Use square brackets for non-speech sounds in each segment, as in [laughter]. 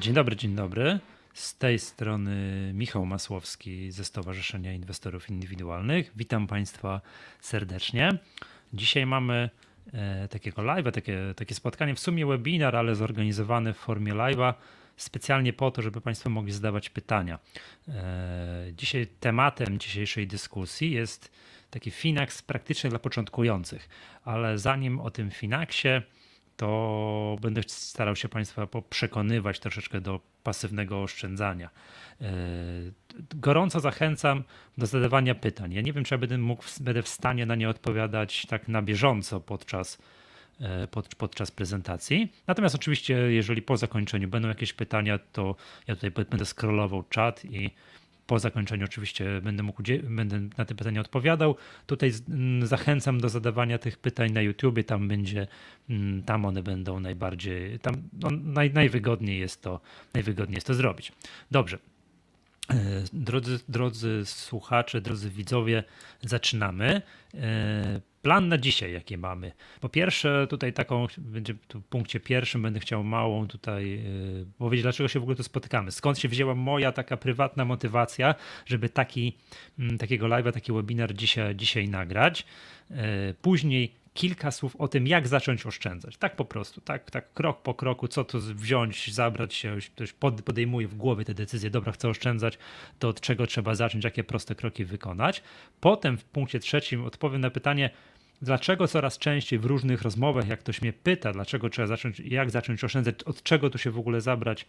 Dzień dobry, dzień dobry. Z tej strony Michał Masłowski ze Stowarzyszenia Inwestorów Indywidualnych. Witam Państwa serdecznie. Dzisiaj mamy e, takiego live'a, takie, takie spotkanie, w sumie webinar, ale zorganizowany w formie live'a specjalnie po to, żeby Państwo mogli zadawać pytania. E, dzisiaj tematem dzisiejszej dyskusji jest taki Finax praktyczny dla początkujących, ale zanim o tym Finaxie, to będę starał się Państwa przekonywać troszeczkę do pasywnego oszczędzania. E, gorąco zachęcam do zadawania pytań. Ja nie wiem, czy ja będę, mógł, będę w stanie na nie odpowiadać tak na bieżąco podczas, e, pod, podczas prezentacji. Natomiast oczywiście, jeżeli po zakończeniu będą jakieś pytania, to ja tutaj będę scrollował czat i po zakończeniu oczywiście będę, mógł, będę na te pytania odpowiadał. Tutaj mm, zachęcam do zadawania tych pytań na YouTubie, tam będzie, mm, tam one będą najbardziej, tam no, naj, najwygodniej, jest to, najwygodniej jest to zrobić. Dobrze, e, Drodzy, drodzy słuchacze, drodzy widzowie, zaczynamy. E, plan na dzisiaj, jaki mamy. Po pierwsze, tutaj taką, będzie tu w punkcie pierwszym będę chciał małą tutaj y, powiedzieć, dlaczego się w ogóle tu spotykamy. Skąd się wzięła moja taka prywatna motywacja, żeby taki, mm, takiego live'a, taki webinar dzisiaj, dzisiaj nagrać. Y, później kilka słów o tym, jak zacząć oszczędzać. Tak po prostu, tak, tak krok po kroku, co to wziąć, zabrać się, ktoś podejmuje w głowie te decyzje, dobra, chcę oszczędzać, to od czego trzeba zacząć, jakie proste kroki wykonać. Potem w punkcie trzecim odpowiem na pytanie, Dlaczego coraz częściej w różnych rozmowach, jak ktoś mnie pyta, dlaczego trzeba zacząć, jak zacząć oszczędzać, od czego tu się w ogóle zabrać,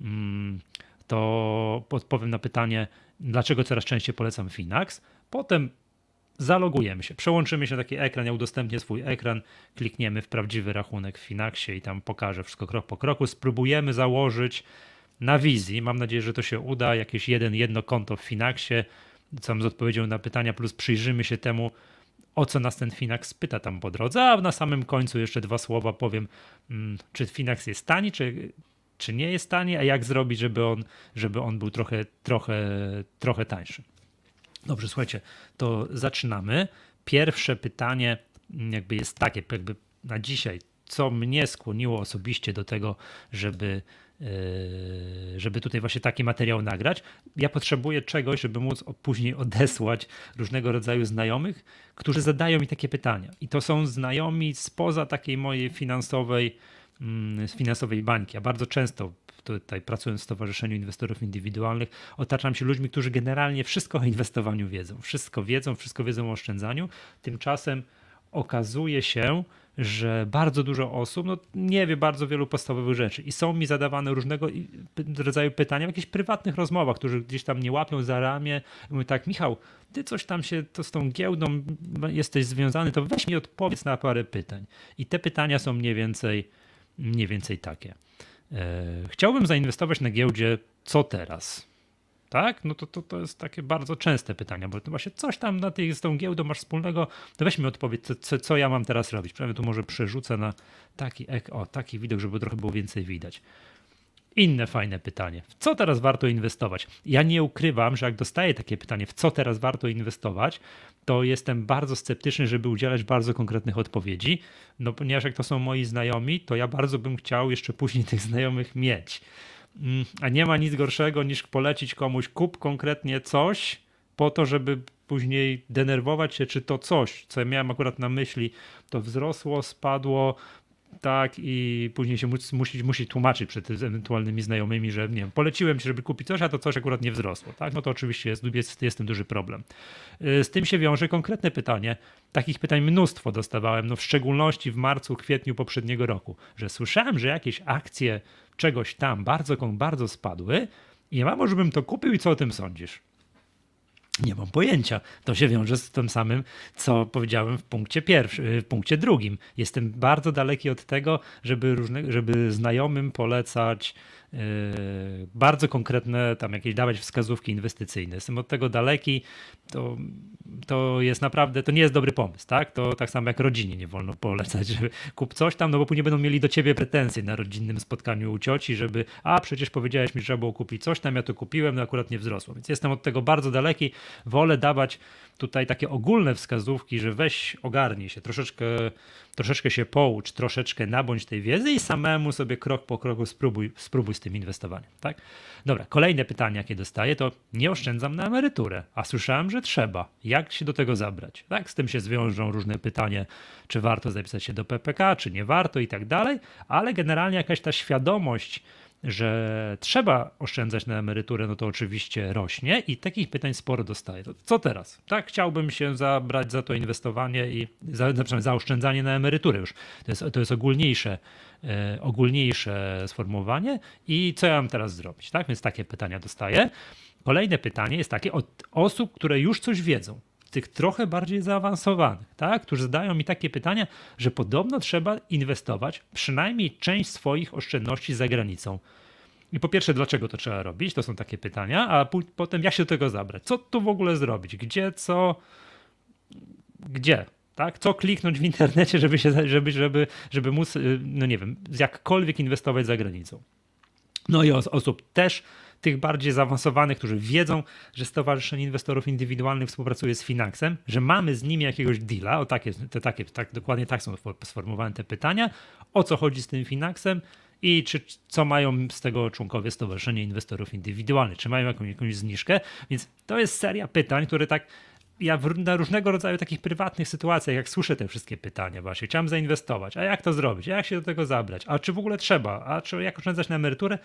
mm, to odpowiem na pytanie, dlaczego coraz częściej polecam Finax. Potem zalogujemy się, przełączymy się na taki ekran, ja udostępnię swój ekran, klikniemy w prawdziwy rachunek w Finaxie i tam pokażę wszystko krok po kroku. Spróbujemy założyć na wizji, mam nadzieję, że to się uda, jakieś jeden, jedno konto w Finaxie, sam z odpowiedzią na pytania, plus przyjrzymy się temu, o co nas ten Finax pyta tam po drodze, a na samym końcu jeszcze dwa słowa powiem, mm, czy Finax jest tani, czy, czy nie jest tani, a jak zrobić, żeby on, żeby on był trochę, trochę, trochę tańszy. Dobrze, słuchajcie, to zaczynamy. Pierwsze pytanie mm, jakby jest takie, jakby na dzisiaj, co mnie skłoniło osobiście do tego, żeby E, żeby tutaj właśnie taki materiał nagrać. Ja potrzebuję czegoś, żeby móc później odesłać różnego rodzaju znajomych, którzy zadają mi takie pytania. I to są znajomi spoza takiej mojej finansowej, mm, finansowej bańki. Ja bardzo często tutaj pracując w Stowarzyszeniu Inwestorów Indywidualnych, otaczam się ludźmi, którzy generalnie wszystko o inwestowaniu wiedzą. Wszystko wiedzą, wszystko wiedzą o oszczędzaniu. Tymczasem okazuje się, że bardzo dużo osób no, nie wie bardzo wielu podstawowych rzeczy i są mi zadawane różnego rodzaju pytania w jakichś prywatnych rozmowach, którzy gdzieś tam nie łapią za ramię. Mówię tak, Michał, ty coś tam się to z tą giełdą no, jesteś związany, to weź mi odpowiedz na parę pytań. I te pytania są mniej więcej, mniej więcej takie. E, chciałbym zainwestować na giełdzie, co teraz? tak? No to, to, to jest takie bardzo częste pytanie, bo właśnie coś tam na tej, z tą giełdą masz wspólnego, to weźmy odpowiedź, co, co ja mam teraz robić. Prawie tu może przerzucę na taki, ek, o, taki widok, żeby trochę było więcej widać. Inne fajne pytanie. W co teraz warto inwestować? Ja nie ukrywam, że jak dostaję takie pytanie, w co teraz warto inwestować, to jestem bardzo sceptyczny, żeby udzielać bardzo konkretnych odpowiedzi, no ponieważ jak to są moi znajomi, to ja bardzo bym chciał jeszcze później tych znajomych mieć. Mm, a nie ma nic gorszego niż polecić komuś kup konkretnie coś po to, żeby później denerwować się, czy to coś, co ja miałem akurat na myśli, to wzrosło, spadło, tak, i później się musi, musi tłumaczyć przed ewentualnymi znajomymi, że nie wiem, poleciłem ci, żeby kupić coś, a to coś akurat nie wzrosło, tak? No to oczywiście jest, jest, jest tym duży problem. Y, z tym się wiąże konkretne pytanie. Takich pytań mnóstwo dostawałem, no w szczególności w marcu, kwietniu poprzedniego roku, że słyszałem, że jakieś akcje czegoś tam bardzo, bardzo spadły i ja mam, żebym to kupił i co o tym sądzisz? Nie mam pojęcia. To się wiąże z tym samym, co powiedziałem w punkcie pierwszym, w punkcie drugim. Jestem bardzo daleki od tego, żeby, różne, żeby znajomym polecać Yy, bardzo konkretne, tam jakieś dawać wskazówki inwestycyjne. Jestem od tego daleki, to, to jest naprawdę, to nie jest dobry pomysł, tak? To tak samo jak rodzinie nie wolno polecać, żeby kup coś tam, no bo później będą mieli do ciebie pretensje na rodzinnym spotkaniu u cioci, żeby a przecież powiedziałeś mi, że trzeba było kupić coś tam, ja to kupiłem, no akurat nie wzrosło. Więc jestem od tego bardzo daleki, wolę dawać tutaj takie ogólne wskazówki, że weź ogarnij się, troszeczkę troszeczkę się poucz, troszeczkę nabądź tej wiedzy i samemu sobie krok po kroku spróbuj, spróbuj z tym inwestowaniem. Tak? Dobra, kolejne pytanie, jakie dostaję, to nie oszczędzam na emeryturę, a słyszałem, że trzeba. Jak się do tego zabrać? Tak? Z tym się zwiążą różne pytania, czy warto zapisać się do PPK, czy nie warto i tak dalej, ale generalnie jakaś ta świadomość, że trzeba oszczędzać na emeryturę, no to oczywiście rośnie i takich pytań sporo dostaję. To co teraz? Tak, chciałbym się zabrać za to inwestowanie i za, za oszczędzanie na emeryturę już. To jest, to jest ogólniejsze, e, ogólniejsze sformułowanie i co ja mam teraz zrobić, tak? Więc takie pytania dostaję. Kolejne pytanie jest takie od osób, które już coś wiedzą tych trochę bardziej zaawansowanych, tak? którzy zadają mi takie pytania, że podobno trzeba inwestować przynajmniej część swoich oszczędności za granicą. I po pierwsze, dlaczego to trzeba robić? To są takie pytania, a po, potem jak się do tego zabrać? Co tu w ogóle zrobić? Gdzie, co, gdzie? Tak? Co kliknąć w internecie, żeby, się, żeby, żeby, żeby móc, y, no nie wiem, jakkolwiek inwestować za granicą? No i osób też tych bardziej zaawansowanych, którzy wiedzą, że Stowarzyszenie Inwestorów Indywidualnych współpracuje z finansem, że mamy z nimi jakiegoś deala, o takie, te, takie tak, dokładnie tak są sformułowane te pytania, o co chodzi z tym finansem i czy, co mają z tego członkowie Stowarzyszenia Inwestorów Indywidualnych, czy mają jakąś, jakąś zniżkę. Więc to jest seria pytań, które tak ja w, na różnego rodzaju takich prywatnych sytuacjach, jak słyszę te wszystkie pytania właśnie, chciałem zainwestować, a jak to zrobić, a jak się do tego zabrać, a czy w ogóle trzeba, a czy jak oszczędzać na emeryturę,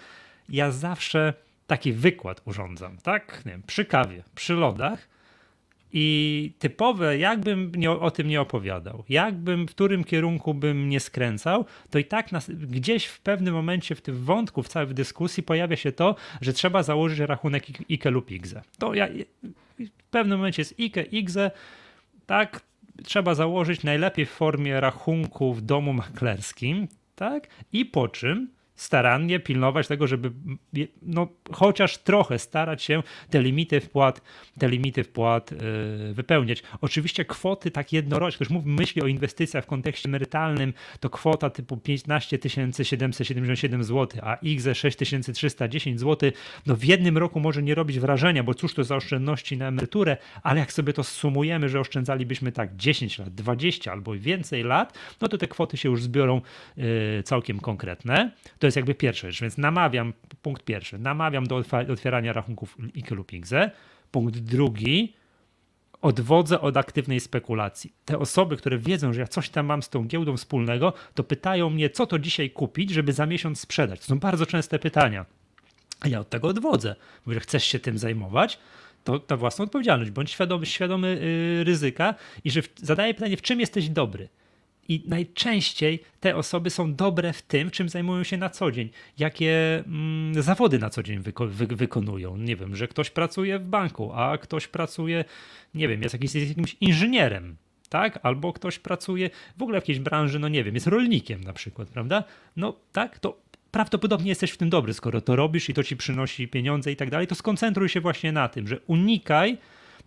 ja zawsze taki wykład urządzam, tak? Nie wiem, przy kawie, przy lodach. I typowe, jakbym o tym nie opowiadał, jakbym w którym kierunku bym nie skręcał, to i tak gdzieś w pewnym momencie w tym wątku, w całej dyskusji pojawia się to, że trzeba założyć rachunek IKE lub IGZE. To ja, w pewnym momencie jest IKE, IGZE, tak, trzeba założyć najlepiej w formie rachunku w domu maklerskim, tak, i po czym starannie pilnować tego, żeby no, chociaż trochę starać się te limity wpłat, te limity wpłat yy, wypełniać. Oczywiście kwoty tak jednorocznie, już mówi, myśli o inwestycjach w kontekście emerytalnym, to kwota typu 15 777 zł, a X 6310 zł, no w jednym roku może nie robić wrażenia, bo cóż to za oszczędności na emeryturę, ale jak sobie to sumujemy, że oszczędzalibyśmy tak 10 lat, 20 albo więcej lat, no to te kwoty się już zbiorą yy, całkiem konkretne. To jest jakby pierwsza rzecz, więc namawiam, punkt pierwszy, namawiam do otwierania rachunków IKE lub IGZE. Punkt drugi, odwodzę od aktywnej spekulacji. Te osoby, które wiedzą, że ja coś tam mam z tą giełdą wspólnego, to pytają mnie, co to dzisiaj kupić, żeby za miesiąc sprzedać. To są bardzo częste pytania. A ja od tego odwodzę. Mówię, że chcesz się tym zajmować, to ta własną odpowiedzialność. Bądź świadomy, świadomy y, ryzyka i że zadaję pytanie, w czym jesteś dobry. I najczęściej te osoby są dobre w tym, czym zajmują się na co dzień, jakie mm, zawody na co dzień wyko wy wykonują. Nie wiem, że ktoś pracuje w banku, a ktoś pracuje, nie wiem, jest, jakiś, jest jakimś inżynierem, tak? Albo ktoś pracuje w ogóle w jakiejś branży, no nie wiem, jest rolnikiem na przykład, prawda? No tak, to prawdopodobnie jesteś w tym dobry, skoro to robisz i to ci przynosi pieniądze i tak dalej, to skoncentruj się właśnie na tym, że unikaj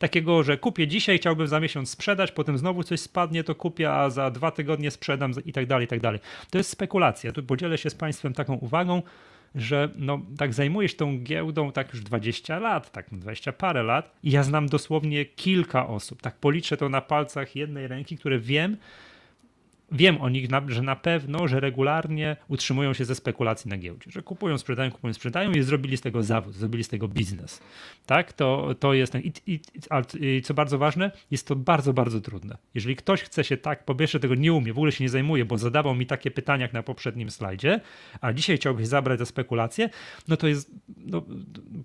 takiego, że kupię dzisiaj, chciałbym za miesiąc sprzedać, potem znowu coś spadnie, to kupię, a za dwa tygodnie sprzedam i tak dalej, i tak dalej. To jest spekulacja. Tu podzielę się z Państwem taką uwagą, że no, tak zajmujesz tą giełdą tak już 20 lat, tak 20 parę lat i ja znam dosłownie kilka osób, tak policzę to na palcach jednej ręki, które wiem, wiem o nich, że na pewno, że regularnie utrzymują się ze spekulacji na giełdzie, że kupują, sprzedają, kupują, sprzedają i zrobili z tego zawód, zrobili z tego biznes. Tak, to, to jest ten. I, i, i co bardzo ważne, jest to bardzo, bardzo trudne. Jeżeli ktoś chce się tak, po pierwsze tego nie umie, w ogóle się nie zajmuje, bo zadawał mi takie pytania jak na poprzednim slajdzie, a dzisiaj chciałbyś zabrać za spekulację, no to jest, no,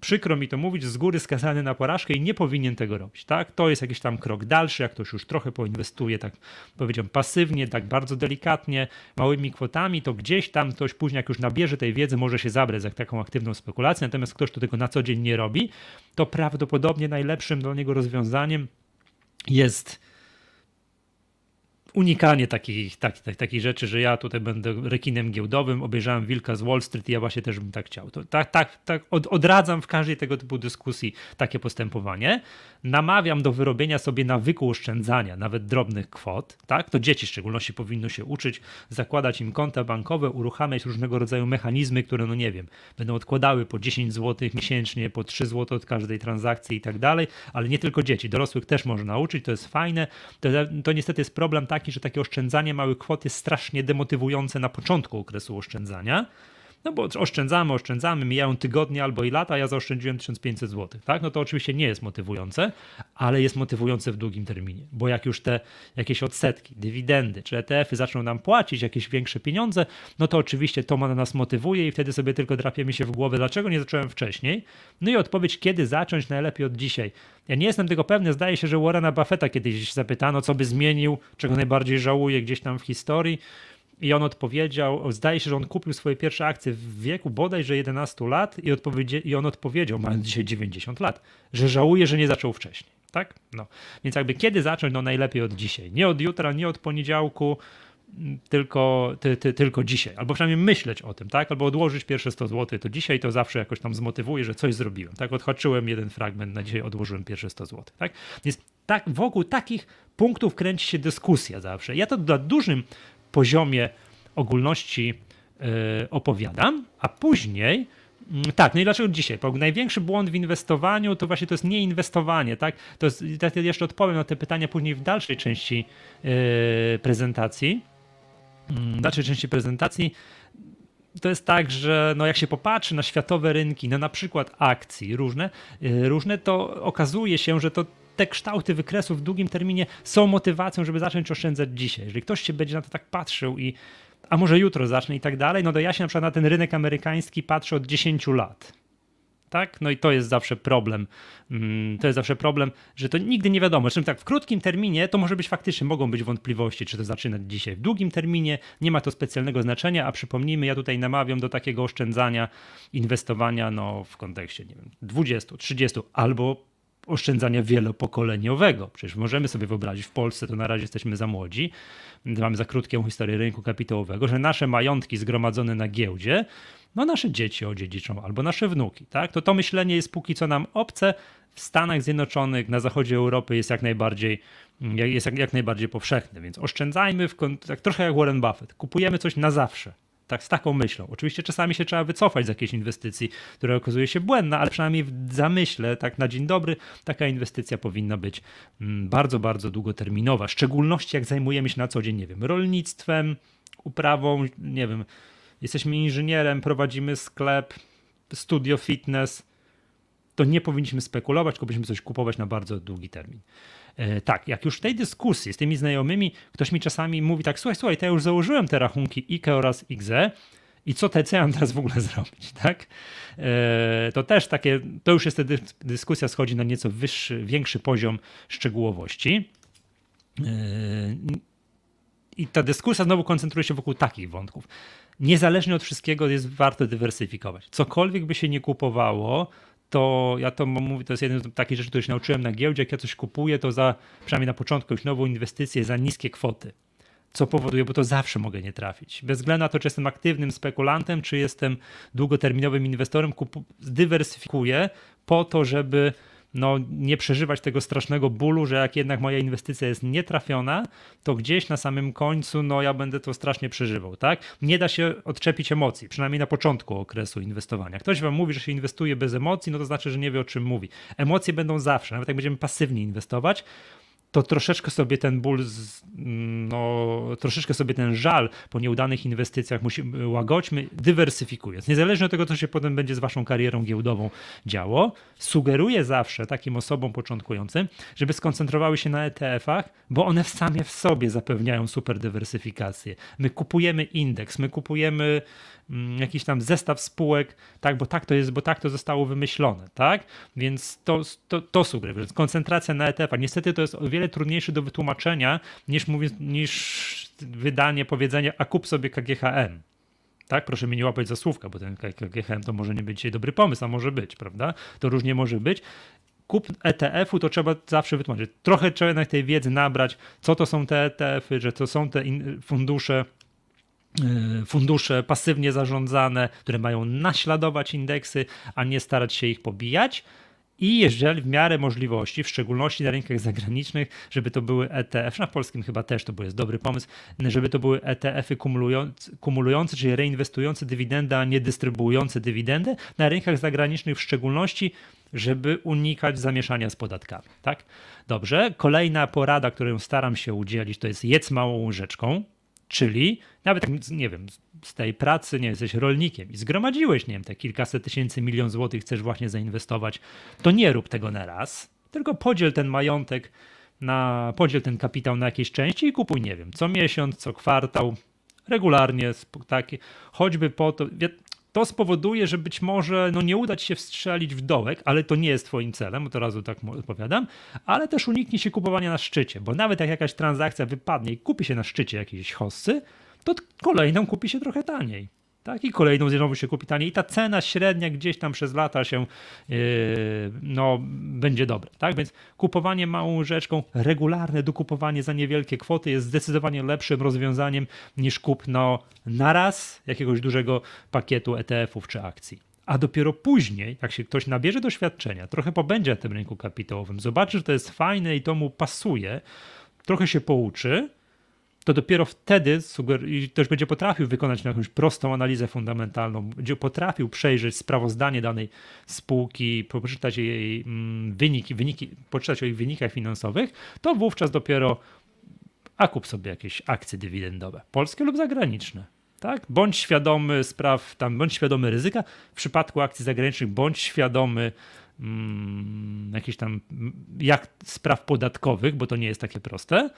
przykro mi to mówić, z góry skazany na porażkę i nie powinien tego robić. Tak, to jest jakiś tam krok dalszy, jak ktoś już trochę poinwestuje, tak powiedziałem, pasywnie, tak bardzo bardzo delikatnie, małymi kwotami, to gdzieś tam ktoś później, jak już nabierze tej wiedzy, może się zabrać za taką aktywną spekulację. Natomiast ktoś, kto tego na co dzień nie robi, to prawdopodobnie najlepszym dla niego rozwiązaniem jest unikanie takich, tak, tak, takich rzeczy, że ja tutaj będę rekinem giełdowym, obejrzałem Wilka z Wall Street i ja właśnie też bym tak chciał. To, tak, tak, tak od, odradzam w każdej tego typu dyskusji takie postępowanie. Namawiam do wyrobienia sobie nawyku oszczędzania, nawet drobnych kwot. Tak? To dzieci w szczególności powinno się uczyć, zakładać im konta bankowe, uruchamiać różnego rodzaju mechanizmy, które, no nie wiem, będą odkładały po 10 zł miesięcznie, po 3 zł od każdej transakcji i tak dalej, ale nie tylko dzieci, dorosłych też można nauczyć, to jest fajne. To, to niestety jest problem tak taki, że takie oszczędzanie małych kwot jest strasznie demotywujące na początku okresu oszczędzania, no bo oszczędzamy, oszczędzamy, mijają tygodnie albo i lata, ja zaoszczędziłem 1500 zł, tak? No to oczywiście nie jest motywujące, ale jest motywujące w długim terminie, bo jak już te jakieś odsetki, dywidendy czy ETF-y zaczną nam płacić jakieś większe pieniądze, no to oczywiście to na nas motywuje i wtedy sobie tylko drapiemy mi się w głowę, dlaczego nie zacząłem wcześniej? No i odpowiedź, kiedy zacząć najlepiej od dzisiaj. Ja nie jestem tego pewny, zdaje się, że Warrena Buffetta kiedyś zapytano, co by zmienił, czego najbardziej żałuje gdzieś tam w historii. I on odpowiedział, zdaje się, że on kupił swoje pierwsze akcje w wieku bodajże 11 lat i, i on odpowiedział, mając dzisiaj 90 lat, że żałuje, że nie zaczął wcześniej, tak? No. Więc jakby kiedy zacząć, no najlepiej od dzisiaj. Nie od jutra, nie od poniedziałku, tylko, ty, ty, tylko dzisiaj. Albo przynajmniej myśleć o tym, tak? Albo odłożyć pierwsze 100 zł, to dzisiaj to zawsze jakoś tam zmotywuje, że coś zrobiłem, tak? Odhaczyłem jeden fragment, na dzisiaj odłożyłem pierwsze 100 zł, tak? Więc tak, wokół takich punktów kręci się dyskusja zawsze. Ja to dla dużym poziomie ogólności e, opowiadam, a później mm, tak, no i dlaczego dzisiaj? Bo największy błąd w inwestowaniu to właśnie to jest nieinwestowanie, tak? To jest, jeszcze odpowiem na te pytania później w dalszej części e, prezentacji. Mm, w dalszej części prezentacji to jest tak, że no jak się popatrzy na światowe rynki, no na przykład akcji różne, e, różne to okazuje się, że to te kształty wykresów w długim terminie są motywacją, żeby zacząć oszczędzać dzisiaj. Jeżeli ktoś się będzie na to tak patrzył i a może jutro zacznę i tak dalej, no to ja się na przykład na ten rynek amerykański patrzę od 10 lat. Tak? No i to jest zawsze problem. Mm, to jest zawsze problem, że to nigdy nie wiadomo. Zresztą tak w krótkim terminie to może być faktycznie, mogą być wątpliwości, czy to zaczynać dzisiaj. W długim terminie nie ma to specjalnego znaczenia, a przypomnijmy, ja tutaj namawiam do takiego oszczędzania, inwestowania no, w kontekście, nie wiem, 20, 30 albo oszczędzania wielopokoleniowego. Przecież możemy sobie wyobrazić, w Polsce to na razie jesteśmy za młodzi, mamy za krótką historię rynku kapitałowego, że nasze majątki zgromadzone na giełdzie, no nasze dzieci odziedziczą albo nasze wnuki, tak? To to myślenie jest póki co nam obce. W Stanach Zjednoczonych, na zachodzie Europy jest jak najbardziej, jest jak, jak najbardziej powszechne, więc oszczędzajmy w, tak trochę jak Warren Buffett. Kupujemy coś na zawsze, tak, z taką myślą. Oczywiście czasami się trzeba wycofać z jakiejś inwestycji, która okazuje się błędna, ale przynajmniej w zamyśle, tak na dzień dobry, taka inwestycja powinna być mm, bardzo, bardzo długoterminowa. W szczególności jak zajmujemy się na co dzień, nie wiem, rolnictwem, uprawą, nie wiem, jesteśmy inżynierem, prowadzimy sklep, studio fitness, to nie powinniśmy spekulować, tylko powinniśmy coś kupować na bardzo długi termin. E, tak, jak już w tej dyskusji z tymi znajomymi ktoś mi czasami mówi tak, słuchaj, słuchaj, to ja już założyłem te rachunki IKE oraz IGZE i co te, mam teraz w ogóle [laughs] zrobić, tak? E, to też takie, to już jest wtedy dyskusja schodzi na nieco wyższy, większy poziom szczegółowości. E, I ta dyskusja znowu koncentruje się wokół takich wątków. Niezależnie od wszystkiego jest warto dywersyfikować. Cokolwiek by się nie kupowało, to ja to mówię, to jest jeden z takich rzeczy, które się nauczyłem na giełdzie, jak ja coś kupuję, to za, przynajmniej na początku, już nową inwestycję za niskie kwoty co powoduje, bo to zawsze mogę nie trafić. Bez względu na to, czy jestem aktywnym spekulantem, czy jestem długoterminowym inwestorem, kupu- zdywersyfikuję, po to, żeby no, nie przeżywać tego strasznego bólu, że jak jednak moja inwestycja jest nietrafiona, to gdzieś na samym końcu no, ja będę to strasznie przeżywał. Tak? Nie da się odczepić emocji, przynajmniej na początku okresu inwestowania. Ktoś wam mówi, że się inwestuje bez emocji, no to znaczy, że nie wie o czym mówi. Emocje będą zawsze, nawet jak będziemy pasywnie inwestować, to troszeczkę sobie ten ból, no, troszeczkę sobie ten żal po nieudanych inwestycjach musimy, łagodźmy, dywersyfikując. Niezależnie od tego, co się potem będzie z waszą karierą giełdową działo, sugeruję zawsze takim osobom początkującym, żeby skoncentrowały się na ETF-ach, bo one same w sobie zapewniają super dywersyfikację. My kupujemy indeks, my kupujemy Mm, jakiś tam zestaw spółek, tak, bo tak to jest, bo tak to zostało wymyślone, tak? Więc to, to, to sugeruję, koncentracja na ETF-a. Niestety to jest o wiele trudniejsze do wytłumaczenia niż, niż wydanie, powiedzenie, a kup sobie KGHM. Tak, proszę mnie nie łapać za słówka, bo ten KGHM to może nie być dzisiaj dobry pomysł, a może być, prawda? To różnie może być kup ETF-u, to trzeba zawsze wytłumaczyć. Trochę trzeba jednak tej wiedzy nabrać, co to są te ETF-y, że to są te fundusze, Y, fundusze pasywnie zarządzane, które mają naśladować indeksy, a nie starać się ich pobijać. I jeżeli w miarę możliwości, w szczególności na rynkach zagranicznych, żeby to były ETF, na polskim chyba też to jest dobry pomysł, żeby to były ETF-y kumulujące, kumulujące, czyli reinwestujące dywidendy, a nie dystrybuujące dywidendę, na rynkach zagranicznych w szczególności, żeby unikać zamieszania z podatkami. Tak? Dobrze, kolejna porada, którą staram się udzielić, to jest jedz małą łyżeczką Czyli nawet, nie wiem, z tej pracy, nie jesteś rolnikiem i zgromadziłeś, nie wiem, te kilkaset tysięcy, milion złotych chcesz właśnie zainwestować, to nie rób tego na raz, tylko podziel ten majątek na, podziel ten kapitał na jakieś części i kupuj, nie wiem, co miesiąc, co kwartał, regularnie, tak, choćby po to, to spowoduje, że być może no, nie uda ci się wstrzelić w dołek, ale to nie jest twoim celem, od razu tak odpowiadam, ale też uniknie się kupowania na szczycie, bo nawet jak jakaś transakcja wypadnie i kupi się na szczycie jakiejś hossy, to kolejną kupi się trochę taniej tak? I kolejną znowu się kupi taniej. I ta cena średnia gdzieś tam przez lata się yy, no, będzie dobra, tak? Więc kupowanie małą rzeczką, regularne dokupowanie za niewielkie kwoty jest zdecydowanie lepszym rozwiązaniem niż kupno naraz jakiegoś dużego pakietu ETF-ów czy akcji. A dopiero później, jak się ktoś nabierze doświadczenia, trochę pobędzie na tym rynku kapitałowym, zobaczy, że to jest fajne i to mu pasuje, trochę się pouczy, to dopiero wtedy suger- ktoś będzie potrafił wykonać jakąś prostą analizę fundamentalną, będzie potrafił przejrzeć sprawozdanie danej spółki, poczytać jej mm, wyniki, wyniki, poczytać o jej wynikach finansowych, to wówczas dopiero a kup sobie jakieś akcje dywidendowe, polskie lub zagraniczne. Tak? Bądź świadomy spraw, tam, bądź świadomy ryzyka. W przypadku akcji zagranicznych bądź świadomy mm, jakichś tam jak, spraw podatkowych, bo to nie jest takie proste.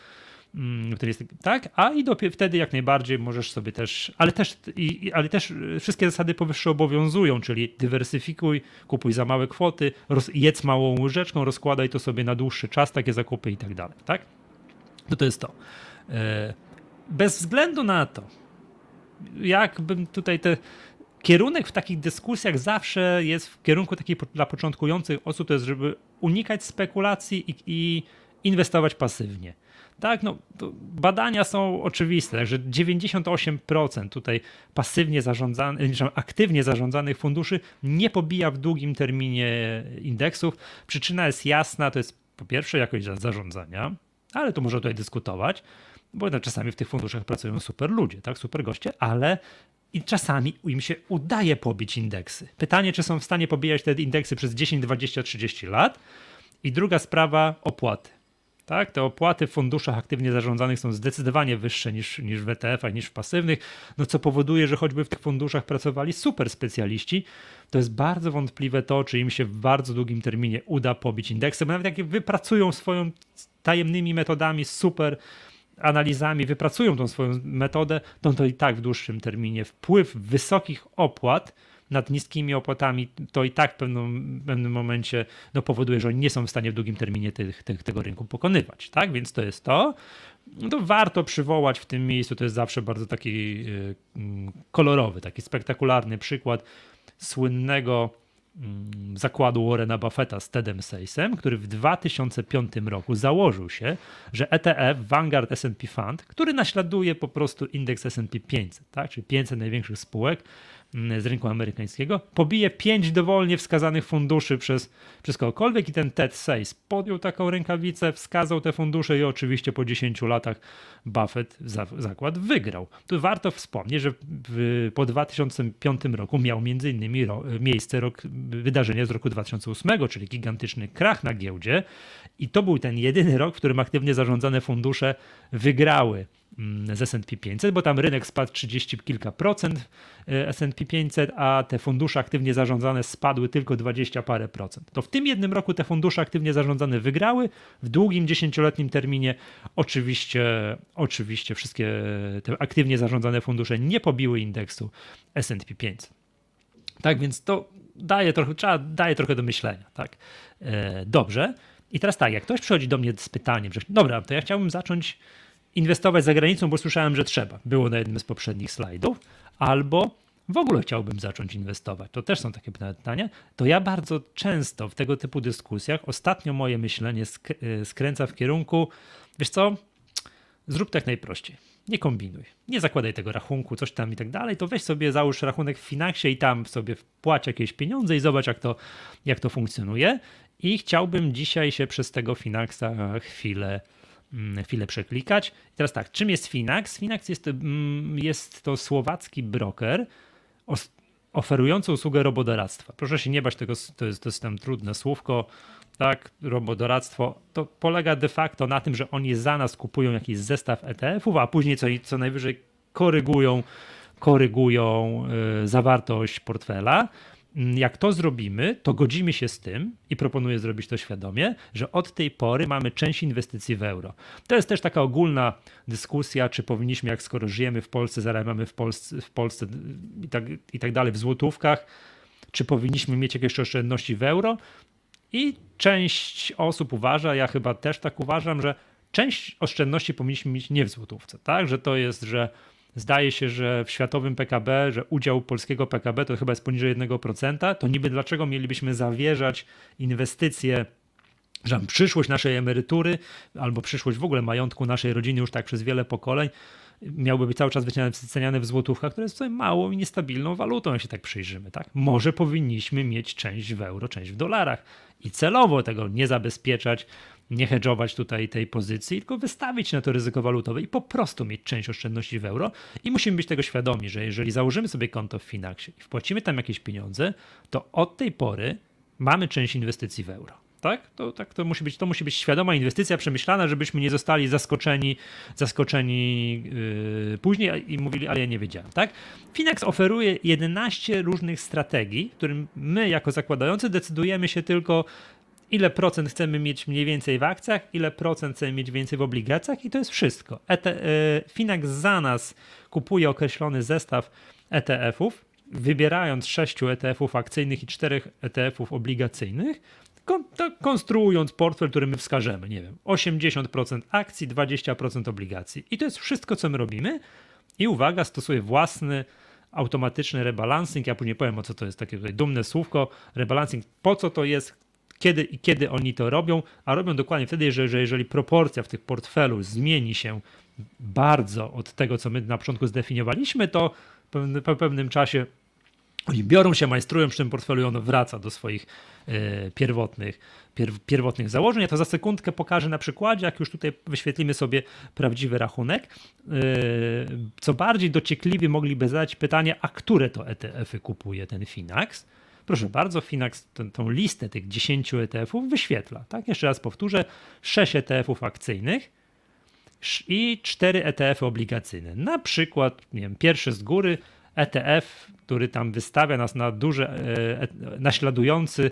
Mm, wtedy jest, tak, a i dopiero, wtedy jak najbardziej możesz sobie też, ale też, i, ale też e, wszystkie zasady powyższe obowiązują, czyli dywersyfikuj, kupuj za małe kwoty, roz, jedz małą łyżeczką, rozkładaj to sobie na dłuższy czas, takie zakupy i tak dalej, tak? To to jest to. E, bez względu na to, jakbym tutaj te kierunek w takich dyskusjach zawsze jest w kierunku takich dla początkujących osób, to jest, żeby unikać spekulacji i, i inwestować pasywnie. Tak, no badania są oczywiste, także 98% tutaj pasywnie zarządzanych, aktywnie zarządzanych funduszy nie pobija w długim terminie indeksów. Przyczyna jest jasna, to jest po pierwsze jakość zarządzania, ale tu można tutaj dyskutować, bo czasami w tych funduszach pracują super ludzie, tak, super goście, ale i czasami im się udaje pobić indeksy. Pytanie, czy są w stanie pobijać te indeksy przez 10, 20, 30 lat. I druga sprawa, opłaty. Tak? Te opłaty w funduszach aktywnie zarządzanych są zdecydowanie wyższe niż, niż w ETF-ach, niż w pasywnych, no co powoduje, że choćby w tych funduszach pracowali super specjaliści, to jest bardzo wątpliwe to, czy im się w bardzo długim terminie uda pobić indeksy, bo nawet jak wypracują swoją tajemnymi metodami super analizami, wypracują tą swoją metodę, to, no to i tak w dłuższym terminie wpływ wysokich opłat nad niskimi opłatami, to i tak w pewnym, pewnym momencie no, powoduje, że oni nie są w stanie w długim terminie tych, tych, tego rynku pokonywać. Tak? Więc to jest to. No to warto przywołać w tym miejscu, to jest zawsze bardzo taki y, mm, kolorowy, taki spektakularny przykład słynnego mm, zakładu Warrena Buffetta z Tedem Sejsem, który w 2005 roku założył się, że ETF Vanguard S&P Fund, który naśladuje po prostu indeks S&P 500, tak, czyli 500 największych spółek, Mm, z rynku amerykańskiego, pobije pięć dowolnie wskazanych funduszy przez, przez kogokolwiek i ten Ted says podjął taką rękawicę, wskazał te fundusze i oczywiście po 10 latach Buffett zakład wygrał. Tu warto wspomnieć, że w, po 2005 roku miał między innymi ro, miejsce rok, wydarzenie z roku 2008, czyli gigantyczny krach na giełdzie i to był ten jedyny rok, w którym aktywnie zarządzane fundusze wygrały Mm, z S&P 500, bo tam rynek spadł 30 kilka procent e, S&P 500, a te fundusze aktywnie zarządzane spadły tylko 20 parę procent. To w tym jednym roku te fundusze aktywnie zarządzane wygrały, w długim dziesięcioletnim terminie oczywiście, oczywiście wszystkie te aktywnie zarządzane fundusze nie pobiły indeksu S&P 500. Tak więc to daje trochę, trzeba, daje trochę do myślenia. Tak? E, dobrze. I teraz tak, jak ktoś przychodzi do mnie z pytaniem, że dobra, to ja chciałbym zacząć inwestować za granicą, bo słyszałem, że trzeba. Było na jednym z poprzednich slajdów. Albo w ogóle chciałbym zacząć inwestować. To też są takie pytania. To ja bardzo często w tego typu dyskusjach ostatnio moje myślenie sk y, skręca w kierunku, wiesz co, zrób tak najprościej. Nie kombinuj, nie zakładaj tego rachunku, coś tam i tak dalej, to weź sobie, załóż rachunek w finansie i tam sobie wpłać jakieś pieniądze i zobacz, jak to, jak to funkcjonuje. I chciałbym dzisiaj się przez tego finansa chwilę Mm, chwilę przeklikać. I teraz tak, czym jest Finax? Finax jest, mm, jest to słowacki broker oferujący usługę robodoradztwa. Proszę się nie bać tego, to jest, to jest tam trudne słówko, tak, robodoradztwo. To polega de facto na tym, że oni za nas kupują jakiś zestaw ETF-ów, a później co, co najwyżej korygują, korygują y, zawartość portfela Mm, jak to zrobimy, to godzimy się z tym i proponuję zrobić to świadomie, że od tej pory mamy część inwestycji w euro. To jest też taka ogólna dyskusja, czy powinniśmy, jak skoro żyjemy w Polsce, zarabiamy w Polsce, w Polsce mm, i, tak, i tak dalej, w złotówkach, czy powinniśmy mieć jakieś oszczędności w euro. I część osób uważa, ja chyba też tak uważam, że część oszczędności powinniśmy mieć nie w złotówce, tak? Że to jest, że Zdaje się, że w światowym PKB, że udział polskiego PKB to chyba jest poniżej 1%, to niby dlaczego mielibyśmy zawierzać inwestycje że przyszłość naszej emerytury albo przyszłość w ogóle majątku naszej rodziny już tak przez wiele pokoleń miałby być cały czas wyceniane w złotówkach, która jest tutaj małą i niestabilną walutą, jak się tak przyjrzymy. Tak? Może powinniśmy mieć część w euro, część w dolarach i celowo tego nie zabezpieczać nie hedżować tutaj tej pozycji, tylko wystawić na to ryzyko walutowe i po prostu mieć część oszczędności w euro. I musimy być tego świadomi, że jeżeli założymy sobie konto w Finaxie i wpłacimy tam jakieś pieniądze, to od tej pory mamy część inwestycji w euro. Tak? To, tak, to, musi być, to musi być świadoma inwestycja, przemyślana, żebyśmy nie zostali zaskoczeni, zaskoczeni yy, później i mówili, ale ja nie wiedziałem. Tak? Finax oferuje 11 różnych strategii, którym my jako zakładający decydujemy się tylko ile procent chcemy mieć mniej więcej w akcjach, ile procent chcemy mieć więcej w obligacjach i to jest wszystko. ET- e, Finax za nas kupuje określony zestaw ETF-ów, wybierając sześciu ETF-ów akcyjnych i czterech ETF-ów obligacyjnych, kon- konstruując portfel, który my wskażemy, nie wiem, 80% akcji, 20% obligacji. I to jest wszystko, co my robimy. I uwaga, stosuje własny automatyczny rebalancing. Ja później powiem, o co to jest takie tutaj dumne słówko. Rebalancing, po co to jest, kiedy i kiedy oni to robią, a robią dokładnie wtedy, że, że jeżeli proporcja w tych portfelu zmieni się bardzo od tego, co my na początku zdefiniowaliśmy, to po pewnym czasie oni biorą się, majstrują przy tym portfelu i ono wraca do swoich e, pierwotnych, pierwotnych założeń. Ja to za sekundkę pokażę na przykładzie, jak już tutaj wyświetlimy sobie prawdziwy rachunek. E, co bardziej dociekliwi mogliby zadać pytanie, a które to ETF-y kupuje ten Finax? Proszę bardzo, Finax tą listę tych 10 ETF-ów wyświetla. Tak, jeszcze raz powtórzę: 6 ETF-ów akcyjnych i 4 ETF-y obligacyjne. Na przykład, nie wiem, pierwszy z góry ETF, który tam wystawia nas na duży, e, e, naśladujący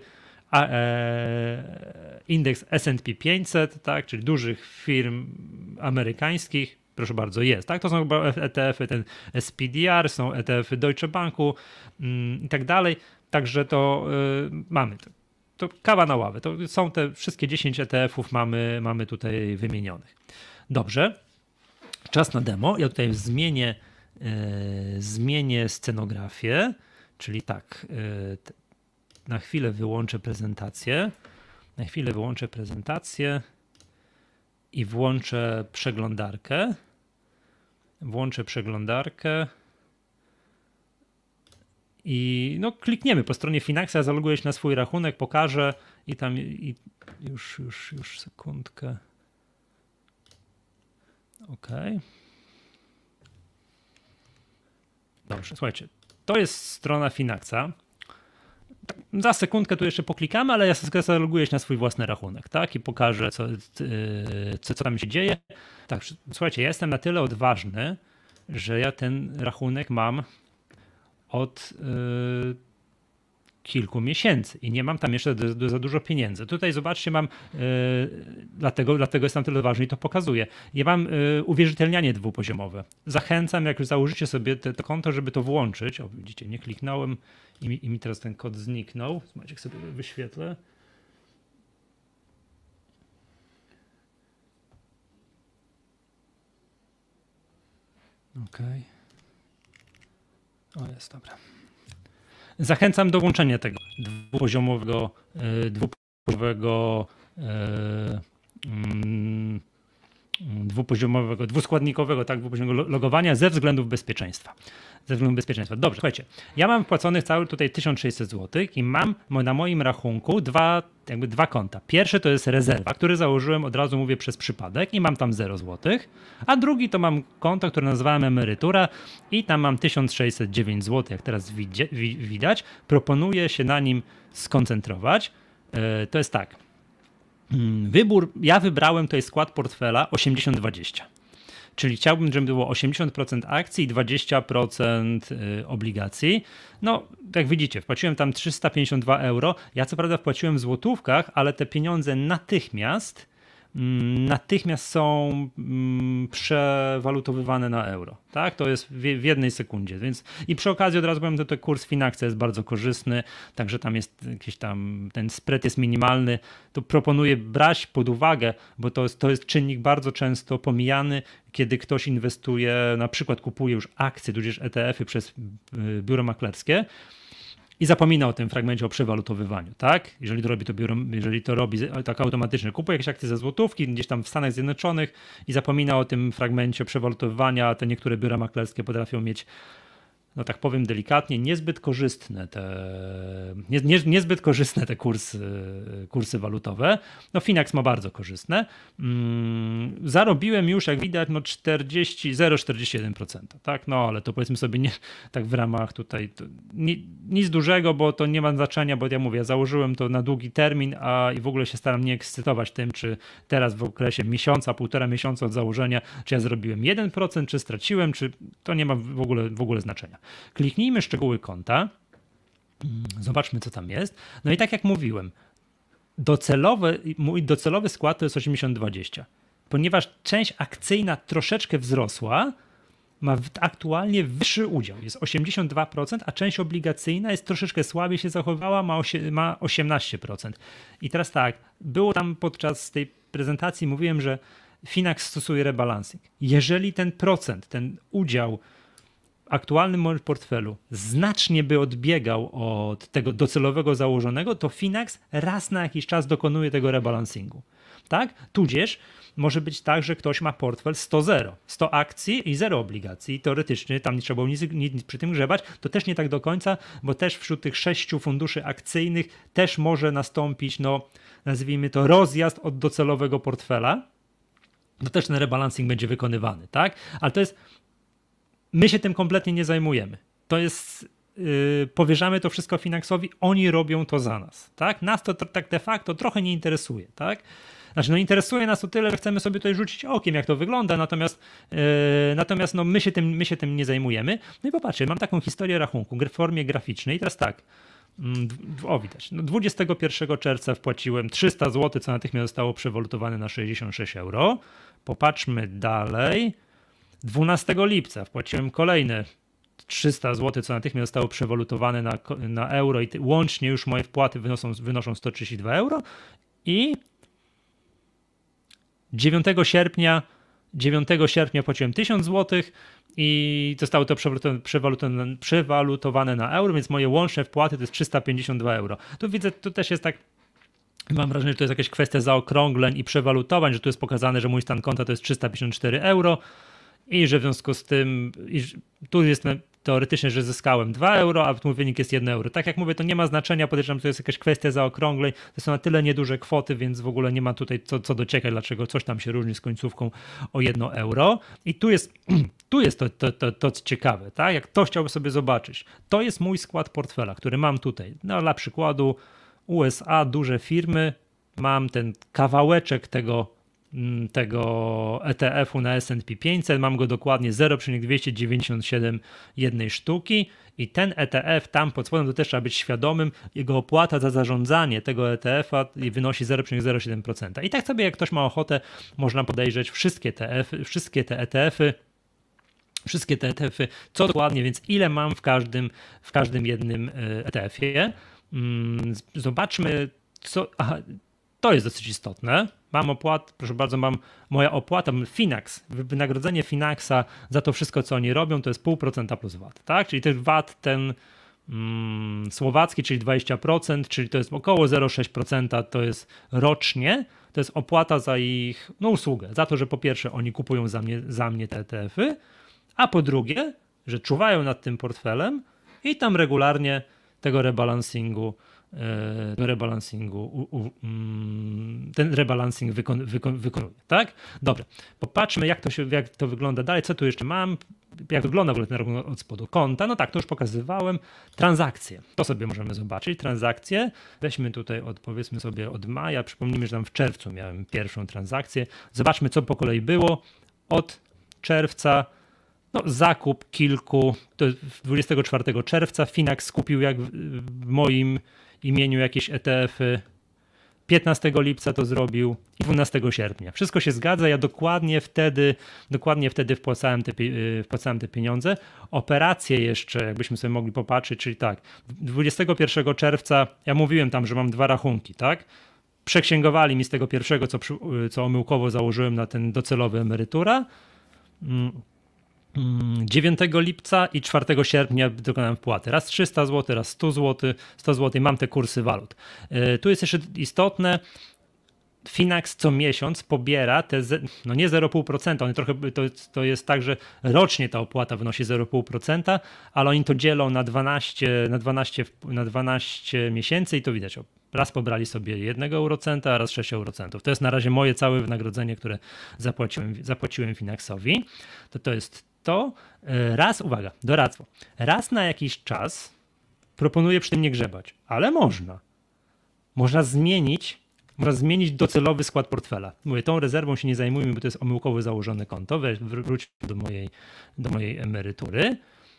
a, e, indeks S&P 500, tak, czyli dużych firm amerykańskich, proszę bardzo, jest. Tak? To są ETF-y, ten SPDR, są ETF-y Deutsche Banku mm, i tak dalej. Także to y, mamy. To, to, kawa na ławę. To są te wszystkie 10 ETF-ów mamy, mamy tutaj wymienionych. Dobrze. Czas na demo. Ja tutaj zmienię, yy, zmienię scenografię, czyli tak, y, na chwilę wyłączę prezentację. Na chwilę wyłączę prezentację i włączę przeglądarkę. Włączę przeglądarkę. I no, klikniemy po stronie Finaxa, zaloguję się na swój rachunek, pokażę i tam i już, już, już sekundkę. OK. Dobrze, słuchajcie, to jest strona Finaxa. Za sekundkę tu jeszcze poklikamy, ale ja zaloguję się na swój własny rachunek, tak? I pokażę, co, e, co, co tam się dzieje. Tak, słuchajcie, ja jestem na tyle odważny, że ja ten rachunek mam od y, kilku miesięcy i nie mam tam jeszcze za dużo pieniędzy. Tutaj zobaczcie, mam, y, dlatego, dlatego jest tam tyle ważny i to pokazuję. Ja mam y, uwierzytelnianie dwupoziomowe. Zachęcam, jak już założycie sobie te, to konto, żeby to włączyć. O, widzicie, nie kliknąłem i mi, i mi teraz ten kod zniknął. Zobaczcie, jak sobie wyświetlę. Okej. Okay. O, jest, dobra. Zachęcam do włączenia tego dwupoziomowego, e, dwupoziomowego yy, yy, dwupoziomowego, dwuskładnikowego, tak, dwupoziomowego logowania ze względów bezpieczeństwa. Ze względów bezpieczeństwa. Dobrze, słuchajcie, ja mam wpłaconych cały tutaj 1600 zł i mam na moim rachunku dwa, jakby dwa konta. Pierwszy to jest rezerwa, który założyłem od razu, mówię, przez przypadek i mam tam 0 zł, a drugi to mam konto, które nazwałem emerytura i tam mam 1609 zł, jak teraz widzi, widać. Proponuję się na nim skoncentrować. E, to jest tak, Mm, wybór, ja wybrałem tutaj skład portfela 80-20. Czyli chciałbym, żeby było 80% akcji i 20% y, obligacji. No, jak widzicie, wpłaciłem tam 352 euro. Ja co prawda wpłaciłem w złotówkach, ale te pieniądze natychmiast Mm, natychmiast są mm, przewalutowywane na euro. Tak? To jest w jednej sekundzie. Więc i przy okazji od razu powiem, że ten kurs Finaxa jest bardzo korzystny, także tam jest jakiś tam, ten spread jest minimalny. To proponuję brać pod uwagę, bo to jest, to jest czynnik bardzo często pomijany, kiedy ktoś inwestuje, na przykład kupuje już akcje, tudzież ETF-y przez y, biuro maklerskie i zapomina o tym fragmencie o przewalutowywaniu, tak? Jeżeli to robi, to, biuro, jeżeli to robi tak automatycznie, kupuje jakieś akcje za złotówki gdzieś tam w Stanach Zjednoczonych i zapomina o tym fragmencie przewalutowywania, te niektóre biura maklerskie potrafią mieć no tak powiem delikatnie, niezbyt korzystne te, nie, nie, niezbyt korzystne te kursy, kursy walutowe. No Finax ma bardzo korzystne. Mm, zarobiłem już, jak widać, no 0,41%, tak? No ale to powiedzmy sobie nie, tak w ramach tutaj nie, nic dużego, bo to nie ma znaczenia, bo ja mówię, ja założyłem to na długi termin, a i w ogóle się staram nie ekscytować tym, czy teraz w okresie miesiąca, półtora miesiąca od założenia, czy ja zrobiłem 1%, czy straciłem, czy to nie ma w ogóle, w ogóle znaczenia. Kliknijmy szczegóły konta. Zobaczmy, co tam jest. No i tak jak mówiłem, docelowy, mój docelowy skład to jest 80-20. Ponieważ część akcyjna troszeczkę wzrosła, ma aktualnie wyższy udział, jest 82%, a część obligacyjna jest troszeczkę słabiej się zachowywała, ma, ma 18%. I teraz tak, było tam podczas tej prezentacji, mówiłem, że Finax stosuje rebalancing. Jeżeli ten procent, ten udział aktualnym moim portfelu znacznie by odbiegał od tego docelowego założonego, to Finax raz na jakiś czas dokonuje tego rebalansingu. Tak? Tudzież może być tak, że ktoś ma portfel 100-0, 100 akcji i 0 obligacji. teoretycznie tam nie trzeba było nic, nic, przy tym grzebać. To też nie tak do końca, bo też wśród tych sześciu funduszy akcyjnych też może nastąpić, no nazwijmy to, rozjazd od docelowego portfela. To też ten rebalancing będzie wykonywany, tak? Ale to jest My się tym kompletnie nie zajmujemy. To jest, yy, powierzamy to wszystko Finaxowi, oni robią to za nas. Tak? Nas to tak de facto trochę nie interesuje. Tak? Znaczy, no interesuje nas o tyle, że chcemy sobie tutaj rzucić okiem, jak to wygląda, natomiast, yy, natomiast no, my, się tym, my się tym nie zajmujemy. No i popatrzcie, mam taką historię rachunku w formie graficznej. teraz tak, mm, o widać, no 21 czerwca wpłaciłem 300 zł, co natychmiast zostało przewolutowane na 66 euro. Popatrzmy dalej. 12 lipca wpłaciłem kolejne 300 zł, co natychmiast zostało przewolutowane na, na euro i łącznie już moje wpłaty wynoszą, wynoszą 132 euro i 9 sierpnia 9 sierpnia płaciłem 1000 zł i zostało to przewalutowane na euro, więc moje łączne wpłaty to jest 352 euro. Tu widzę, tu też jest tak Mam wrażenie, że to jest jakaś kwestia zaokrągleń i przewalutowań, że tu jest pokazane, że mój stan konta to jest 354 euro, i że w związku z tym tu jest teoretycznie, że zyskałem 2 euro, a mój wynik jest 1 euro. Tak jak mówię, to nie ma znaczenia, podejrzewam, to jest jakaś kwestia zaokrągleń, to są na tyle nieduże kwoty, więc w ogóle nie ma tutaj co, co dociekać, dlaczego coś tam się różni z końcówką o 1 euro. I tu jest, [clears throat] tu jest to, to, to, to ciekawe, tak? jak to chciałby sobie zobaczyć. To jest mój skład portfela, który mam tutaj. No dla przykładu USA, duże firmy, mam ten kawałeczek tego Mm, tego ETF-u na S&P 500, mam go dokładnie 0,297 jednej sztuki i ten ETF tam pod spodem, to też trzeba być świadomym, jego opłata za zarządzanie tego ETF-a wynosi 0,07%. I tak sobie jak ktoś ma ochotę, można podejrzeć wszystkie te ETF-y, wszystkie te ETF-y wszystkie te ETF-y, co dokładnie, więc ile mam w każdym, w każdym jednym y, ETF-ie. Mm, zobaczmy, co. Aha, to jest dosyć istotne. Mam opłat, proszę bardzo, mam moja opłata, Finax, wynagrodzenie Finaxa za to wszystko, co oni robią, to jest 0,5% plus VAT, tak? Czyli ten VAT ten mm, słowacki, czyli 20%, czyli to jest około 0,6% to jest rocznie, to jest opłata za ich no, usługę, za to, że po pierwsze oni kupują za mnie, za mnie te ETF-y, a po drugie, że czuwają nad tym portfelem i tam regularnie tego rebalansingu E, rebalansingu, mm, ten rebalancing wykon, wykon, wykonuje, tak? Dobra, popatrzmy jak to, się, jak to wygląda dalej, co tu jeszcze mam, jak wygląda w ogóle ten rachunek od spodu konta, no tak, to już pokazywałem, transakcje, to sobie możemy zobaczyć, transakcje, weźmy tutaj od, powiedzmy sobie od maja, przypomnijmy, że tam w czerwcu miałem pierwszą transakcję, zobaczmy co po kolei było od czerwca no, zakup kilku. 24 czerwca Finax kupił, jak w moim imieniu jakieś ETF-y. 15 lipca to zrobił i 12 sierpnia. Wszystko się zgadza, ja dokładnie wtedy, dokładnie wtedy wpłacałem te, y, wpłacałem te pieniądze. Operacje jeszcze, jakbyśmy sobie mogli popatrzeć, czyli tak, 21 czerwca, ja mówiłem tam, że mam dwa rachunki, tak? Przeksięgowali mi z tego pierwszego, co, y, co omyłkowo założyłem na ten docelowy emerytura. Mm, 9 mm, lipca i 4 sierpnia dokonałem wpłaty. Raz 300 zł, raz 100 zł, 100 zł. Mam te kursy walut. E, tu jest jeszcze istotne, Finax co miesiąc pobiera te, no nie 0,5%, oni trochę, to, to jest tak, że rocznie ta opłata wynosi 0,5%, ale oni to dzielą na 12, na 12, na 12 miesięcy i to widać. Raz pobrali sobie 1 eurocenta, a raz 6 eurocentów. To jest na razie moje całe wynagrodzenie, które zapłaciłem, zapłaciłem Finaxowi. To, to jest to e, raz, uwaga, doradztwo, raz na jakiś czas proponuję przy tym nie grzebać, ale można. Można zmienić można zmienić docelowy skład portfela. Mówię, tą rezerwą się nie zajmujmy, bo to jest omyłkowo założone konto. Weź, wróć do mojej, do mojej emerytury.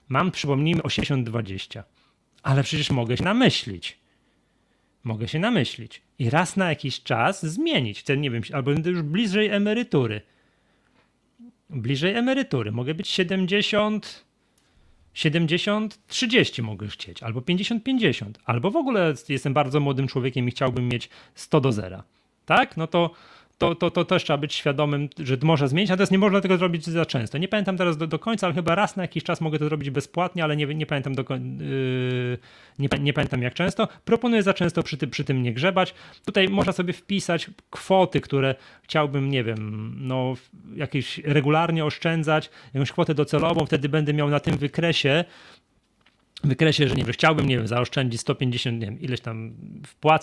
Mam, przypomnijmy, 80-20. Ale przecież mogę się namyślić. Mogę się namyślić. I raz na jakiś czas zmienić ten, nie wiem, albo już bliżej emerytury bliżej emerytury. Mogę być 70, 70, 30 mogę chcieć, albo 50, 50, albo w ogóle jestem bardzo młodym człowiekiem i chciałbym mieć 100 do zera. Tak? No to to, tak. to, to też trzeba być świadomym, że może zmienić, a teraz nie można tego zrobić za często. Nie pamiętam teraz do, do końca, ale chyba raz na jakiś czas mogę to zrobić bezpłatnie, ale nie, nie pamiętam do, yy, nie, nie, pamiętam jak często. Proponuję za często przy, ty, przy tym nie grzebać. Tutaj można sobie wpisać kwoty, które chciałbym, nie wiem, no jakieś regularnie oszczędzać, jakąś kwotę docelową, wtedy będę miał na tym wykresie wykresie, że nie wiem, chciałbym, nie wiem, zaoszczędzić 150, nie wiem, ileś tam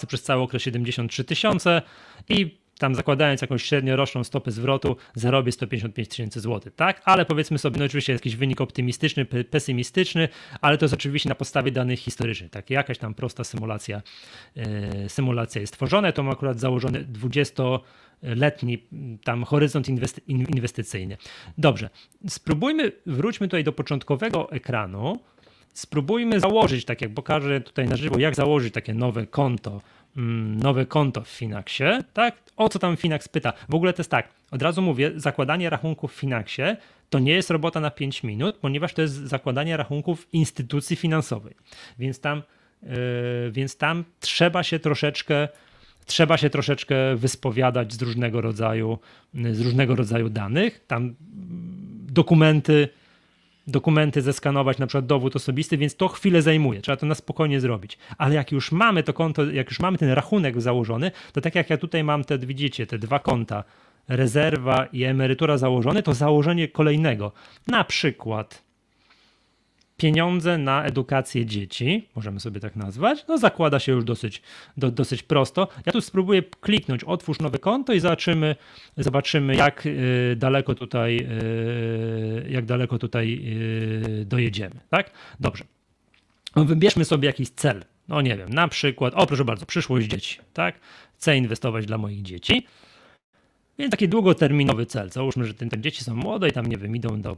w przez cały okres 73 tysiące i tam zakładając jakąś średnioroczną stopę zwrotu, zarobię 155 tysięcy złotych, tak? Ale powiedzmy sobie, no oczywiście jakiś wynik optymistyczny, pesymistyczny, ale to jest oczywiście na podstawie danych historycznych, tak? Jakaś tam prosta symulacja, yy, symulacja jest tworzona, to ma akurat założony 20 letni mm, tam horyzont inwestycyjny. Dobrze, spróbujmy, wróćmy tutaj do początkowego ekranu, spróbujmy założyć, tak jak pokażę tutaj na żywo, jak założyć takie nowe konto Mm, nowe konto w Finaxie, tak? O co tam Finax pyta? W ogóle to jest tak, od razu mówię, zakładanie rachunków w Finaxie to nie jest robota na 5 minut, ponieważ to jest zakładanie rachunków instytucji finansowej. Więc tam, yy, więc tam trzeba się troszeczkę trzeba się troszeczkę wyspowiadać z różnego rodzaju z różnego rodzaju danych. Tam mm, dokumenty dokumenty zeskanować, na przykład dowód osobisty, więc to chwilę zajmuje, trzeba to na spokojnie zrobić. Ale jak już mamy to konto, jak już mamy ten rachunek założony, to tak jak ja tutaj mam te, widzicie, te dwa konta, rezerwa i emerytura założone, to założenie kolejnego. Na przykład pieniądze na edukację dzieci, możemy sobie tak nazwać, no zakłada się już dosyć, do, dosyć prosto. Ja tu spróbuję kliknąć otwórz nowe konto i zobaczymy, zobaczymy jak y, daleko tutaj, y, jak daleko tutaj y, dojedziemy, tak? Dobrze. No, wybierzmy sobie jakiś cel. No nie wiem, na przykład, o proszę bardzo, przyszłość dzieci, tak? Chcę inwestować dla moich dzieci. Więc taki długoterminowy cel. Załóżmy, że te, dzieci są młode i tam, nie wiem, idą do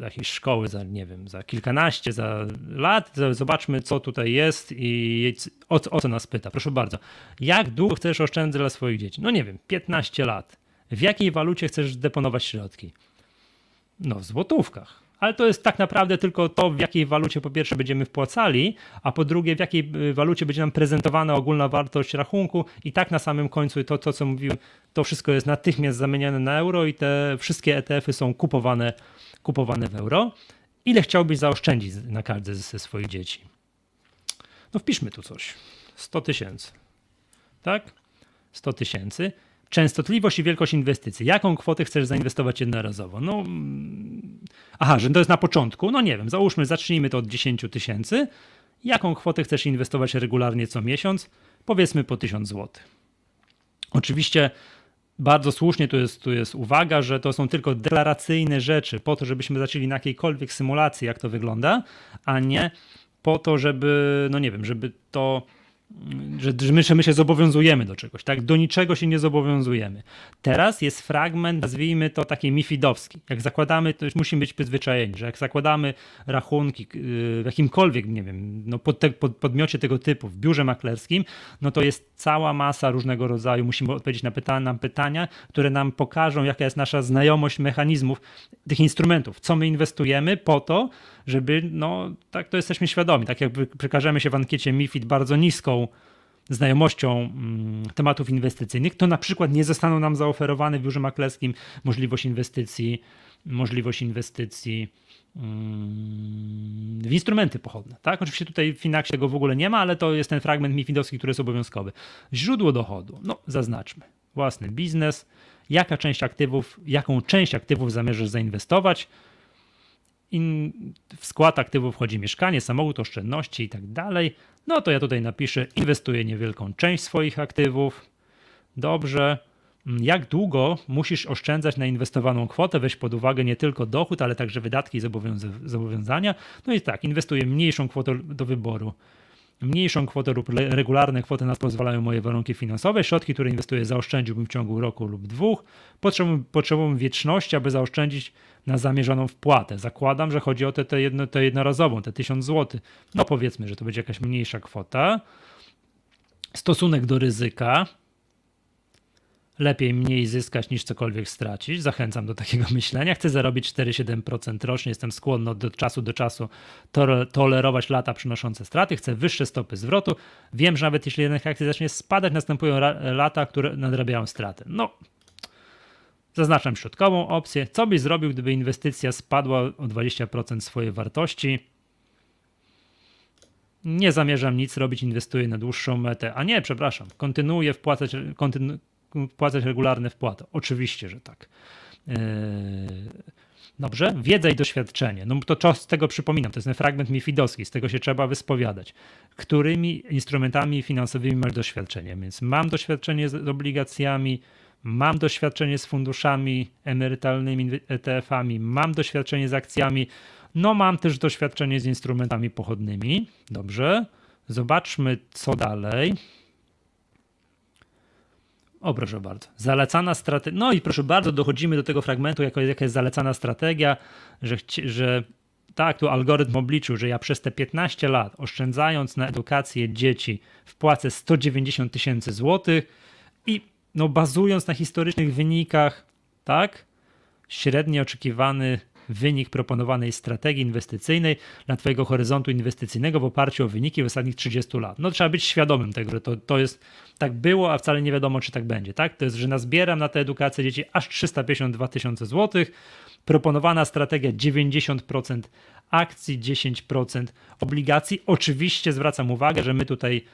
jakiejś szkoły za, nie wiem, za kilkanaście, za lat. Zobaczmy, co tutaj jest i o, o co nas pyta. Proszę bardzo. Jak długo chcesz oszczędzać dla swoich dzieci? No nie wiem, 15 lat. W jakiej walucie chcesz deponować środki? No w złotówkach ale to jest tak naprawdę tylko to, w jakiej walucie po pierwsze będziemy wpłacali, a po drugie, w jakiej y, walucie będzie nam prezentowana ogólna wartość rachunku i tak na samym końcu to, to co mówiłem, to wszystko jest natychmiast zamieniane na euro i te wszystkie ETF-y są kupowane, kupowane w euro. Ile chciałbyś zaoszczędzić na każde ze swoich dzieci? No wpiszmy tu coś. 100 tysięcy. Tak? 100 tysięcy Częstotliwość i wielkość inwestycji. Jaką kwotę chcesz zainwestować jednorazowo? No, mm, aha, że to jest na początku. No nie wiem, załóżmy, zacznijmy to od 10 tysięcy. Jaką kwotę chcesz inwestować regularnie co miesiąc? Powiedzmy po 1000 zł. Oczywiście bardzo słusznie tu jest, tu jest uwaga, że to są tylko deklaracyjne rzeczy, po to, żebyśmy zaczęli na jakiejkolwiek symulacji, jak to wygląda, a nie po to, żeby, no nie wiem, żeby to że, my, że my się zobowiązujemy do czegoś, tak? Do niczego się nie zobowiązujemy. Teraz jest fragment, nazwijmy to taki mifidowski. Jak zakładamy, to już musimy być przyzwyczajeni, że jak zakładamy rachunki y, w jakimkolwiek, nie wiem, no pod te, pod, podmiocie tego typu, w biurze maklerskim, no to jest cała masa różnego rodzaju, musimy odpowiedzieć na pytania, na pytania, które nam pokażą, jaka jest nasza znajomość mechanizmów tych instrumentów, co my inwestujemy po to, żeby, no, tak to jesteśmy świadomi, tak jakby przekażemy się w ankiecie MIFID bardzo niską znajomością mm, tematów inwestycyjnych, to na przykład nie zostaną nam zaoferowane w biurze maklerskim możliwość inwestycji, możliwość inwestycji mm, w instrumenty pochodne. Tak? Oczywiście tutaj w Finaxie tego w ogóle nie ma, ale to jest ten fragment MIFIDowski, który jest obowiązkowy. Źródło dochodu, no zaznaczmy, własny biznes, jaka część aktywów, jaką część aktywów zamierzasz zainwestować, in, w skład aktywów wchodzi mieszkanie, samochód, oszczędności i tak dalej, no to ja tutaj napiszę, inwestuję niewielką część swoich aktywów. Dobrze. Mm, jak długo musisz oszczędzać na inwestowaną kwotę? Weź pod uwagę nie tylko dochód, ale także wydatki i zobowiązania. No i tak, inwestuję mniejszą kwotę do wyboru. Mniejszą kwotę lub regularne kwoty na to pozwalają moje warunki finansowe. Środki, które inwestuję, zaoszczędziłbym w ciągu roku lub dwóch. Potrzebuję, potrzebuję wieczności, aby zaoszczędzić na zamierzoną wpłatę. Zakładam, że chodzi o tę te, te jedno, te jednorazową, te 1000 zł. No powiedzmy, że to będzie jakaś mniejsza kwota. Stosunek do ryzyka lepiej mniej zyskać niż cokolwiek stracić. Zachęcam do takiego [laughs] myślenia. Chcę zarobić 4-7% rocznie. Jestem skłonny od czasu do czasu tolerować lata przynoszące straty. Chcę wyższe stopy zwrotu. Wiem, że nawet jeśli jednak akcji zacznie spadać, następują lata, które nadrabiają straty. No, zaznaczam środkową opcję. Co byś zrobił, gdyby inwestycja spadła o 20% swojej wartości? nie zamierzam nic robić, inwestuję na dłuższą metę. A nie, przepraszam, kontynuuję wpłacać, kontynu, wpłacać regularne wpłaty. Oczywiście, że tak. E, dobrze, wiedza i doświadczenie. No to czas tego przypominam, to jest ten fragment mifidowski, z tego się trzeba wyspowiadać. Którymi instrumentami finansowymi masz doświadczenie? Więc mam doświadczenie z obligacjami, mam doświadczenie z funduszami emerytalnymi, ETF-ami, mam doświadczenie z akcjami, no mam też doświadczenie z instrumentami pochodnymi. Dobrze, zobaczmy co dalej. O, proszę bardzo. Zalecana strategia. No i proszę bardzo, dochodzimy do tego fragmentu, jaka, jaka jest zalecana strategia, że, że tak, tu algorytm obliczył, że ja przez te 15 lat, oszczędzając na edukację dzieci, wpłacę 190 tysięcy złotych i no, bazując na historycznych wynikach, tak, średnio oczekiwany wynik proponowanej strategii inwestycyjnej dla Twojego horyzontu inwestycyjnego w oparciu o wyniki w ostatnich 30 lat. No trzeba być świadomym tego, że to, to jest tak było, a wcale nie wiadomo, czy tak będzie. Tak? To jest, że nazbieram na tę edukację dzieci aż 352 tysiące złotych, proponowana strategia 90% akcji, 10% obligacji. Oczywiście zwracam uwagę, że my tutaj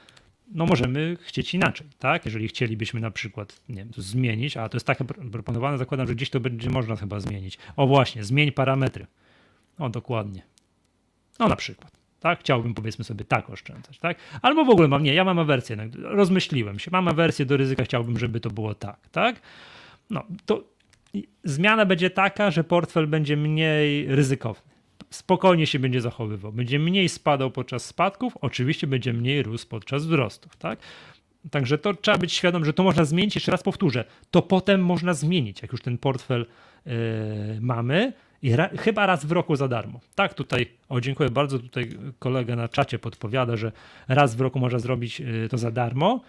no możemy chcieć inaczej, tak? Jeżeli chcielibyśmy na przykład, nie wiem, zmienić, a to jest tak proponowane, zakładam, że gdzieś to będzie można chyba zmienić. O właśnie, zmień parametry. O, dokładnie. No na przykład, tak? Chciałbym powiedzmy sobie tak oszczędzać, tak? Albo w ogóle mam, nie, ja mam awersję, no, rozmyśliłem się, mam awersję do ryzyka, chciałbym, żeby to było tak, tak? No, to zmiana będzie taka, że portfel będzie mniej ryzykowny spokojnie się będzie zachowywał. Będzie mniej spadał podczas spadków, oczywiście będzie mniej rósł podczas wzrostów, tak? Także to trzeba być świadom, że to można zmienić. Jeszcze raz powtórzę, to potem można zmienić, jak już ten portfel yy, mamy. I ra, chyba raz w roku za darmo. Tak, tutaj, o dziękuję bardzo, tutaj kolega na czacie podpowiada, że raz w roku można zrobić e, to za darmo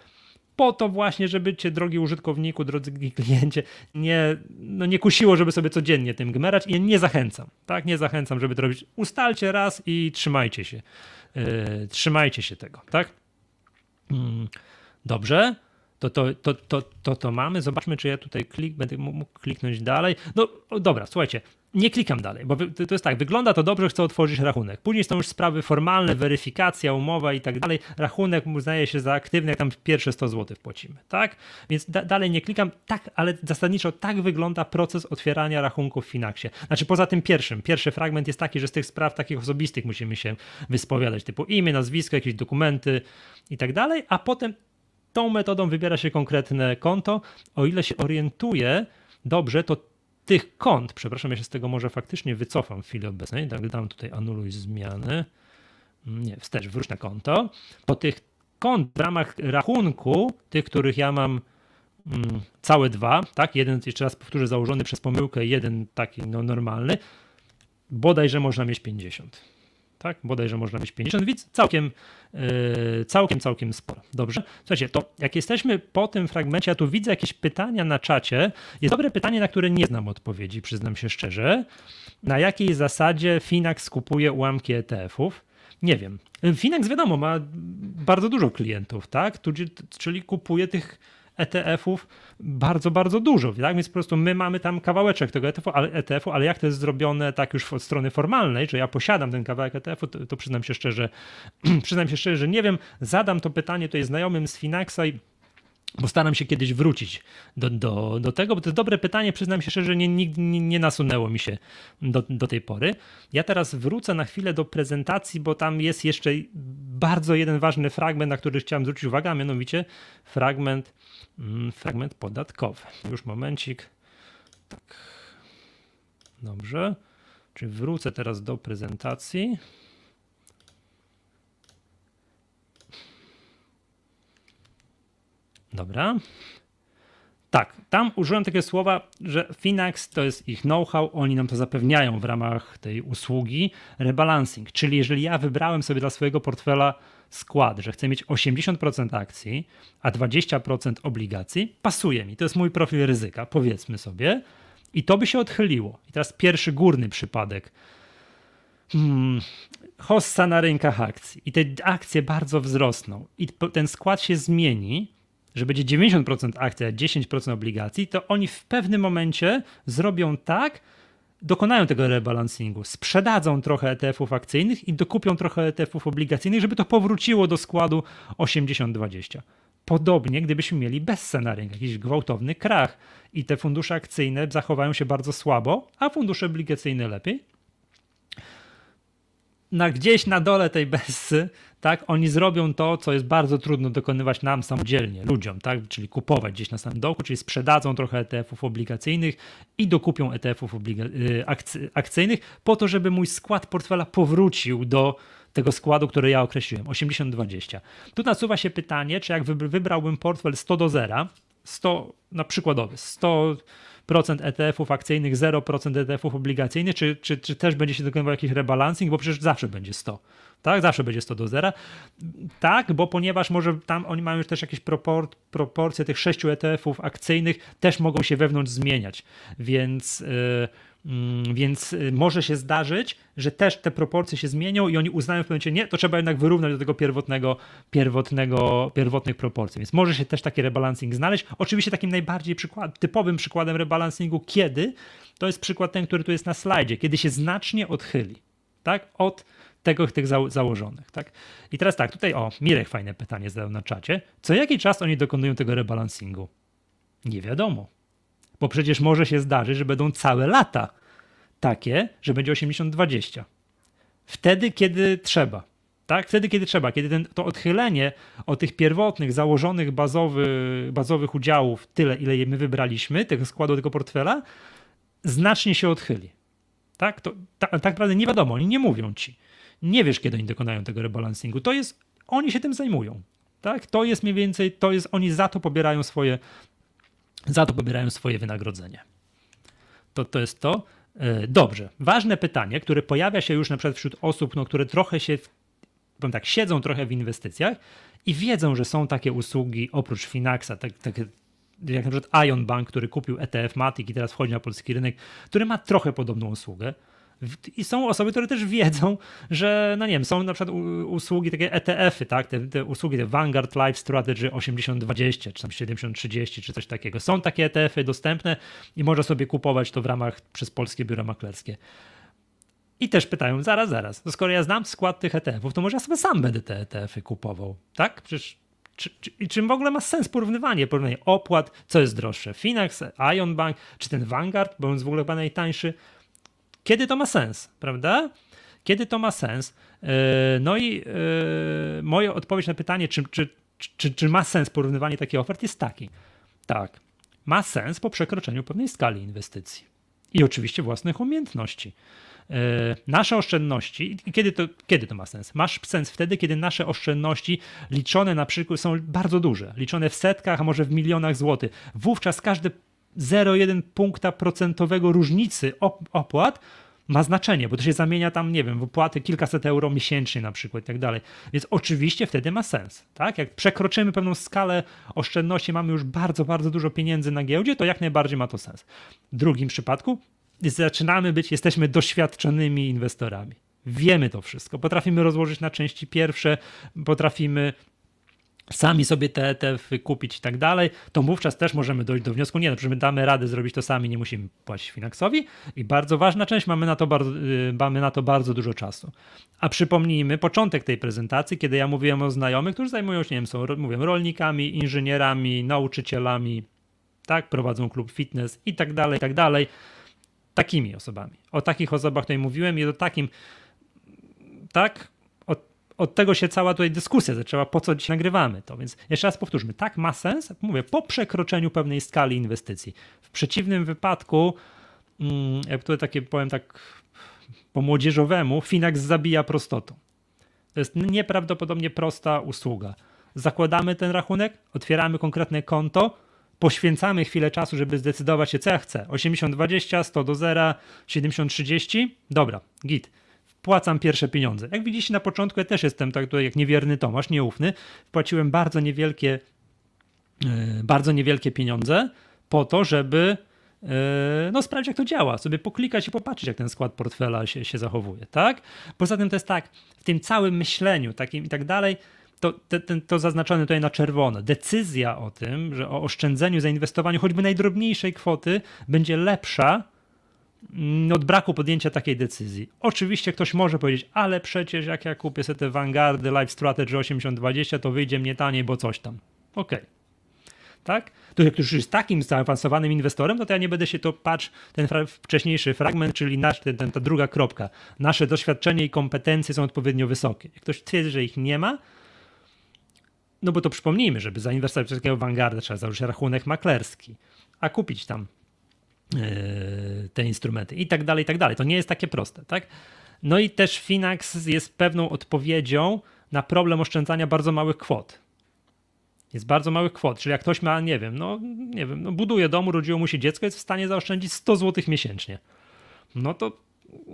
po to właśnie, żeby cię, drogi użytkowniku, drodzy kliencie, nie, no nie kusiło, żeby sobie codziennie tym gmerać i nie zachęcam, tak? Nie zachęcam, żeby to robić. Ustalcie raz i trzymajcie się. Yy, trzymajcie się tego, tak? Mm, dobrze. To to, to, to, to, to mamy. Zobaczmy, czy ja tutaj klik, będę mógł kliknąć dalej. No dobra, słuchajcie, nie klikam dalej, bo to jest tak, wygląda to dobrze, chcę otworzyć rachunek. Później są już sprawy formalne, weryfikacja, umowa i tak dalej. Rachunek uznaje się za aktywny, jak tam pierwsze 100 zł płacimy, tak? Więc da dalej nie klikam, tak, ale zasadniczo tak wygląda proces otwierania rachunków w Finaxie. Znaczy poza tym pierwszym, pierwszy fragment jest taki, że z tych spraw takich osobistych musimy się wyspowiadać, typu imię, nazwisko, jakieś dokumenty i tak dalej, a potem tą metodą wybiera się konkretne konto. O ile się orientuje dobrze, to tych kont, przepraszam, ja się z tego może faktycznie wycofam w chwili obecnej, tak dam tutaj anuluj zmiany, mm, nie, wstecz, wróć na konto, po tych kont w ramach rachunku, tych, których ja mam mm, całe dwa, tak, jeden, jeszcze raz powtórzę, założony przez pomyłkę, jeden taki no, normalny, bodajże można mieć 50 tak? Bodajże można mieć 50 widz, całkiem, yy, całkiem, całkiem sporo. Dobrze? Słuchajcie, to jak jesteśmy po tym fragmencie, ja tu widzę jakieś pytania na czacie. Jest dobre pytanie, na które nie znam odpowiedzi, przyznam się szczerze. Na jakiej zasadzie Finax kupuje ułamki ETF-ów? Nie wiem. Finax wiadomo, ma bardzo dużo klientów, tak? Czyli kupuje tych ETF-ów bardzo, bardzo dużo, tak? Więc po prostu my mamy tam kawałeczek tego ETF-u, ale, ETF ale jak to jest zrobione tak już od strony formalnej, że ja posiadam ten kawałek ETF-u, to, to przyznam się szczerze, [clears throat] przyznam się szczerze, że nie wiem, zadam to pytanie tutaj znajomym z Finaxa i Postaram się kiedyś wrócić do, do, do tego, bo to jest dobre pytanie. Przyznam się szczerze, nie, nigdy nie, nie nasunęło mi się do, do tej pory. Ja teraz wrócę na chwilę do prezentacji, bo tam jest jeszcze bardzo jeden ważny fragment, na który chciałem zwrócić uwagę, a mianowicie fragment, mm, fragment podatkowy. Już momencik. Tak. Dobrze. Czy wrócę teraz do prezentacji? Dobra. Tak, tam użyłem takie słowa, że Finax to jest ich know-how, oni nam to zapewniają w ramach tej usługi rebalancing. Czyli jeżeli ja wybrałem sobie dla swojego portfela skład, że chcę mieć 80% akcji, a 20% obligacji, pasuje mi. To jest mój profil ryzyka, powiedzmy sobie. I to by się odchyliło. I teraz pierwszy górny przypadek. Hmm, hossa na rynkach akcji. I te akcje bardzo wzrosną. I ten skład się zmieni że będzie 90% akcji, a 10% obligacji, to oni w pewnym momencie zrobią tak, dokonają tego rebalancingu, sprzedadzą trochę ETF-ów akcyjnych i dokupią trochę ETF-ów obligacyjnych, żeby to powróciło do składu 80-20. Podobnie, gdybyśmy mieli bez scenariusz, jakiś gwałtowny krach i te fundusze akcyjne zachowają się bardzo słabo, a fundusze obligacyjne lepiej, na gdzieś na dole tej bessy, tak, oni zrobią to, co jest bardzo trudno dokonywać nam samodzielnie, ludziom, tak, czyli kupować gdzieś na samym dołku, czyli sprzedadzą trochę ETF-ów obligacyjnych i dokupią ETF-ów obliga- y, akcy- akcyjnych po to, żeby mój skład portfela powrócił do tego składu, który ja określiłem, 80-20. Tu nasuwa się pytanie, czy jak wybrałbym portfel 100 do 0, 100, na przykładowy, 100% ETF-ów akcyjnych, 0% ETF-ów obligacyjnych, czy, czy, czy też będzie się dokonywał jakiś rebalancing, bo przecież zawsze będzie 100, tak? Zawsze będzie 100 do zera. Tak, bo ponieważ może tam oni mają już też jakieś propor proporcje tych sześciu ETF-ów akcyjnych, też mogą się wewnątrz zmieniać, więc... Yy, Mm, więc y, może się zdarzyć, że też te proporcje się zmienią i oni uznają w pewnym momencie, nie, to trzeba jednak wyrównać do tego pierwotnego, pierwotnego, pierwotnych proporcji. Więc może się też taki rebalancing znaleźć. Oczywiście takim najbardziej przykład, typowym przykładem rebalancingu kiedy, to jest przykład ten, który tu jest na slajdzie, kiedy się znacznie odchyli tak, od tego, tych zało założonych. Tak? I teraz tak, tutaj o, Mirek fajne pytanie zadał na czacie. Co jaki czas oni dokonują tego rebalancingu? Nie wiadomo bo przecież może się zdarzyć, że będą całe lata takie, że będzie 80-20. Wtedy, kiedy trzeba. Tak? Wtedy, kiedy trzeba, kiedy ten, to odchylenie od tych pierwotnych, założonych bazowy, bazowych udziałów, tyle ile my wybraliśmy, tego składu, tego portfela, znacznie się odchyli. Tak, to, ta, tak naprawdę nie wiadomo, oni nie mówią ci. Nie wiesz, kiedy oni dokonają tego rebalansingu. To jest, oni się tym zajmują. Tak, to jest mniej więcej, to jest, oni za to pobierają swoje, za to pobierają swoje wynagrodzenie. To, to jest to. E, dobrze. Ważne pytanie, które pojawia się już na przykład wśród osób, no, które trochę się, powiem tak, siedzą trochę w inwestycjach i wiedzą, że są takie usługi oprócz Finaxa, tak, tak jak na przykład Ion Bank, który kupił ETF Matic i teraz wchodzi na polski rynek, który ma trochę podobną usługę. I są osoby, które też wiedzą, że, no nie wiem, są na przykład usługi takie ETF-y, tak? Te, te usługi, te Vanguard Life Strategy 8020, czy tam 7030, czy coś takiego. Są takie ETF-y dostępne i można sobie kupować to w ramach przez polskie biura maklerskie. I też pytają, zaraz, zaraz, no skoro ja znam skład tych ETF-ów, to może ja sobie sam będę te ETF-y kupował, tak? Przecież czy, czy, czym w ogóle ma sens porównywanie, porównanie opłat, co jest droższe, Finax, Ion Bank, czy ten Vanguard, bo on jest w ogóle chyba najtańszy kiedy to ma sens, prawda? Kiedy to ma sens? E, no i e, moja odpowiedź na pytanie, czy, czy, czy, czy ma sens porównywanie takich ofert, jest taki. Tak, ma sens po przekroczeniu pewnej skali inwestycji i oczywiście własnych umiejętności. E, nasze oszczędności, kiedy to, kiedy to ma sens? Masz sens wtedy, kiedy nasze oszczędności liczone na przykład są bardzo duże, liczone w setkach, a może w milionach złotych. Wówczas każdy 0,1 punkta procentowego różnicy opłat ma znaczenie, bo to się zamienia tam, nie wiem, w opłaty kilkaset euro miesięcznie na przykład i tak dalej. Więc oczywiście wtedy ma sens, tak? Jak przekroczymy pewną skalę oszczędności, mamy już bardzo, bardzo dużo pieniędzy na giełdzie, to jak najbardziej ma to sens. W drugim przypadku zaczynamy być, jesteśmy doświadczonymi inwestorami. Wiemy to wszystko, potrafimy rozłożyć na części pierwsze, potrafimy sami sobie te, te wykupić i tak dalej, to wówczas też możemy dojść do wniosku, nie, no przecież my damy radę zrobić to sami, nie musimy płacić Finaxowi i bardzo ważna część, mamy na, to bardzo, y, mamy na to bardzo dużo czasu. A przypomnijmy początek tej prezentacji, kiedy ja mówiłem o znajomych, którzy zajmują się, nie wiem, są mówię, rolnikami, inżynierami, nauczycielami, tak, prowadzą klub fitness i tak dalej, i tak dalej. Takimi osobami. O takich osobach tutaj mówiłem i o takim, tak, od tego się cała tutaj dyskusja zaczęła, po co dzisiaj nagrywamy to. Więc jeszcze raz powtórzmy, tak ma sens, mówię, po przekroczeniu pewnej skali inwestycji. W przeciwnym wypadku, mm, jak tutaj takie powiem tak po młodzieżowemu, Finax zabija prostotą. To jest nieprawdopodobnie prosta usługa. Zakładamy ten rachunek, otwieramy konkretne konto, poświęcamy chwilę czasu, żeby zdecydować się, co ja chcę. 80-20, 100 do 0, 70-30, dobra, git wpłacam pierwsze pieniądze. Jak widzicie na początku, ja też jestem tak tutaj jak niewierny Tomasz, nieufny. Wpłaciłem bardzo niewielkie, e, bardzo niewielkie pieniądze po to, żeby e, no, sprawdzić, jak to działa, sobie poklikać i popatrzeć, jak ten skład portfela się, się zachowuje, tak? Poza tym to jest tak, w tym całym myśleniu takim i tak dalej, to, to to zaznaczone tutaj na czerwono. Decyzja o tym, że o oszczędzeniu, zainwestowaniu choćby najdrobniejszej kwoty będzie lepsza Mm, od braku podjęcia takiej decyzji. Oczywiście ktoś może powiedzieć, ale przecież jak ja kupię sobie te Vanguardy Live Strategy 8020, to wyjdzie mnie taniej, bo coś tam. Okej. Okay. Tak? To jak ktoś jest takim zaawansowanym inwestorem, no to ja nie będę się to patrz, ten fra wcześniejszy fragment, czyli nasz, ten, ten, ta druga kropka. Nasze doświadczenie i kompetencje są odpowiednio wysokie. Jak ktoś twierdzi, że ich nie ma, no bo to przypomnijmy, żeby zainwestować w takiego Vanguarda trzeba założyć rachunek maklerski, a kupić tam E, te instrumenty i tak dalej, i tak dalej. To nie jest takie proste, tak? No i też Finax jest pewną odpowiedzią na problem oszczędzania bardzo małych kwot. Jest bardzo małych kwot, czyli jak ktoś ma, nie wiem, no nie wiem, no buduje dom, urodziło mu się dziecko, jest w stanie zaoszczędzić 100 zł miesięcznie. No to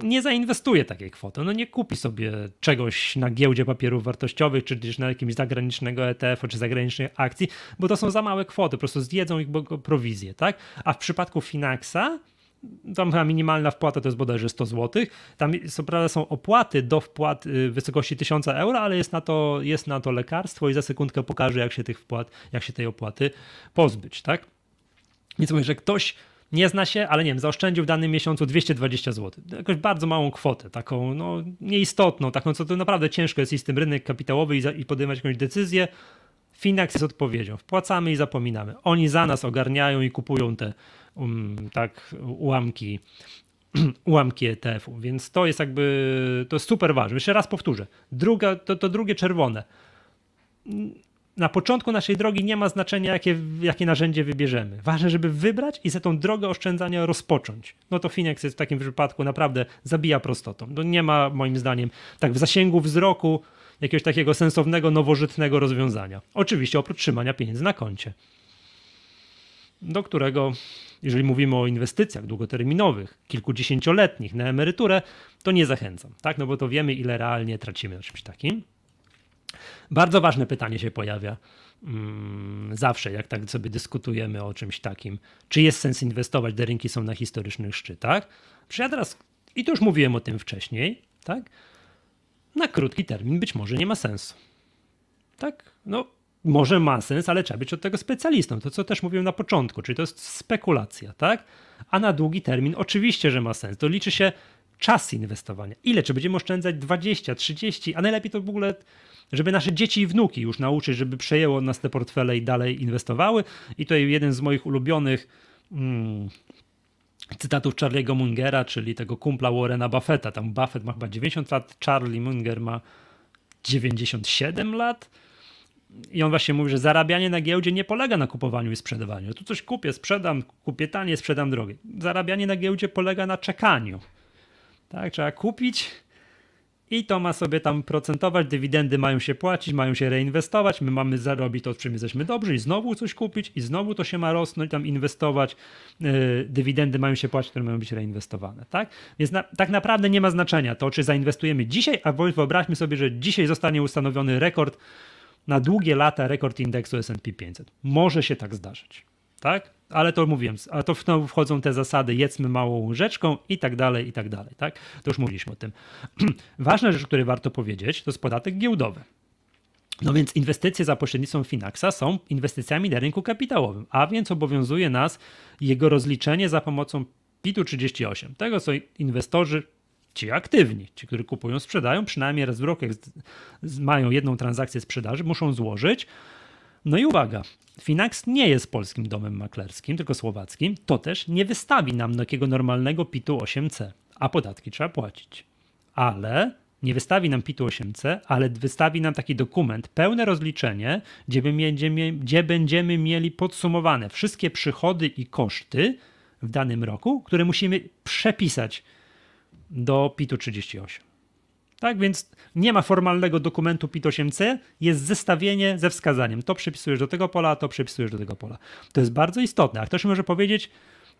nie zainwestuje takiej kwoty. No nie kupi sobie czegoś na giełdzie papierów wartościowych, czy gdzieś na jakimś zagranicznego ETF-u, czy zagranicznych akcji, bo to są za małe kwoty, po prostu zjedzą ich prowizję, tak? A w przypadku Finaxa tam chyba minimalna wpłata to jest bodajże 100 zł. Tam co prawda są opłaty do wpłat y, w wysokości 1000 euro, ale jest na, to, jest na to lekarstwo i za sekundkę pokażę, jak się tych wpłat, jak się tej opłaty pozbyć, tak? Więc mówię, że ktoś nie zna się, ale nie wiem, zaoszczędził w danym miesiącu 220 zł. Jakąś bardzo małą kwotę, taką no, nieistotną, tak, no, co to naprawdę ciężko jest iść z tym rynek kapitałowy i, za, i podejmować jakąś decyzję. Finax jest odpowiedzią. Wpłacamy i zapominamy. Oni za nas ogarniają i kupują te um, tak ułamki [clears throat] ułamki ETF-u, więc to jest jakby, to jest super ważne. Jeszcze raz powtórzę, Druga, to, to drugie czerwone na początku naszej drogi nie ma znaczenia, jakie, jakie narzędzie wybierzemy. Ważne, żeby wybrać i za tą drogę oszczędzania rozpocząć. No to Finex jest w takim wypadku naprawdę zabija prostotą. No nie ma moim zdaniem tak w zasięgu wzroku jakiegoś takiego sensownego, nowożytnego rozwiązania. Oczywiście oprócz trzymania pieniędzy na koncie. Do którego, jeżeli mówimy o inwestycjach długoterminowych, kilkudziesięcioletnich na emeryturę, to nie zachęcam, tak? No bo to wiemy, ile realnie tracimy na czymś takim. Bardzo ważne pytanie się pojawia mm, zawsze, jak tak sobie dyskutujemy o czymś takim. Czy jest sens inwestować, gdy rynki są na historycznych szczytach? Czy ja teraz, i to już mówiłem o tym wcześniej, tak? Na krótki termin być może nie ma sensu. Tak? No, może ma sens, ale trzeba być od tego specjalistą. To, co też mówiłem na początku, czyli to jest spekulacja, tak? A na długi termin oczywiście, że ma sens. To liczy się czas inwestowania. Ile? Czy będziemy oszczędzać 20, 30, a najlepiej to w ogóle, żeby nasze dzieci i wnuki już nauczyć, żeby przejęło od nas te portfele i dalej inwestowały. I tutaj jeden z moich ulubionych hmm, cytatów Charlie'ego Mungera, czyli tego kumpla Warrena Buffetta. Tam Buffett ma chyba 90 lat, Charlie Munger ma 97 lat. I on właśnie mówi, że zarabianie na giełdzie nie polega na kupowaniu i sprzedawaniu. Tu coś kupię, sprzedam, kupię tanie, sprzedam drogie. Zarabianie na giełdzie polega na czekaniu. Tak, trzeba kupić i to ma sobie tam procentować, dywidendy mają się płacić, mają się reinwestować, my mamy zarobić to, w czym jesteśmy dobrzy i znowu coś kupić i znowu to się ma rosnąć, tam inwestować, y, dywidendy mają się płacić, które mają być reinwestowane, tak? Więc na, tak naprawdę nie ma znaczenia to, czy zainwestujemy dzisiaj, a wyobraźmy sobie, że dzisiaj zostanie ustanowiony rekord, na długie lata rekord indeksu S&P 500. Może się tak zdarzyć tak? ale to mówiłem, a to znowu wchodzą te zasady, jedzmy małą łyżeczką i tak dalej, i tak dalej, tak? To już mówiliśmy o tym. [clears throat] Ważna rzecz, o której warto powiedzieć, to jest podatek giełdowy. No więc inwestycje za pośrednictwem Finaxa są inwestycjami na rynku kapitałowym, a więc obowiązuje nas jego rozliczenie za pomocą PIT-u 38, tego co inwestorzy ci aktywni, ci, którzy kupują, sprzedają, przynajmniej raz w roku, jak mają jedną transakcję sprzedaży, muszą złożyć no i uwaga, Finax nie jest polskim domem maklerskim, tylko słowackim, to też nie wystawi nam takiego normalnego PIT-u 8C, a podatki trzeba płacić. Ale nie wystawi nam PIT-u 8C, ale wystawi nam taki dokument, pełne rozliczenie, gdzie będziemy, gdzie będziemy mieli podsumowane wszystkie przychody i koszty w danym roku, które musimy przepisać do PIT-u 38. Tak więc nie ma formalnego dokumentu PIT-8C, jest zestawienie ze wskazaniem. To przypisujesz do tego pola, to przypisujesz do tego pola. To jest bardzo istotne, a ktoś może powiedzieć,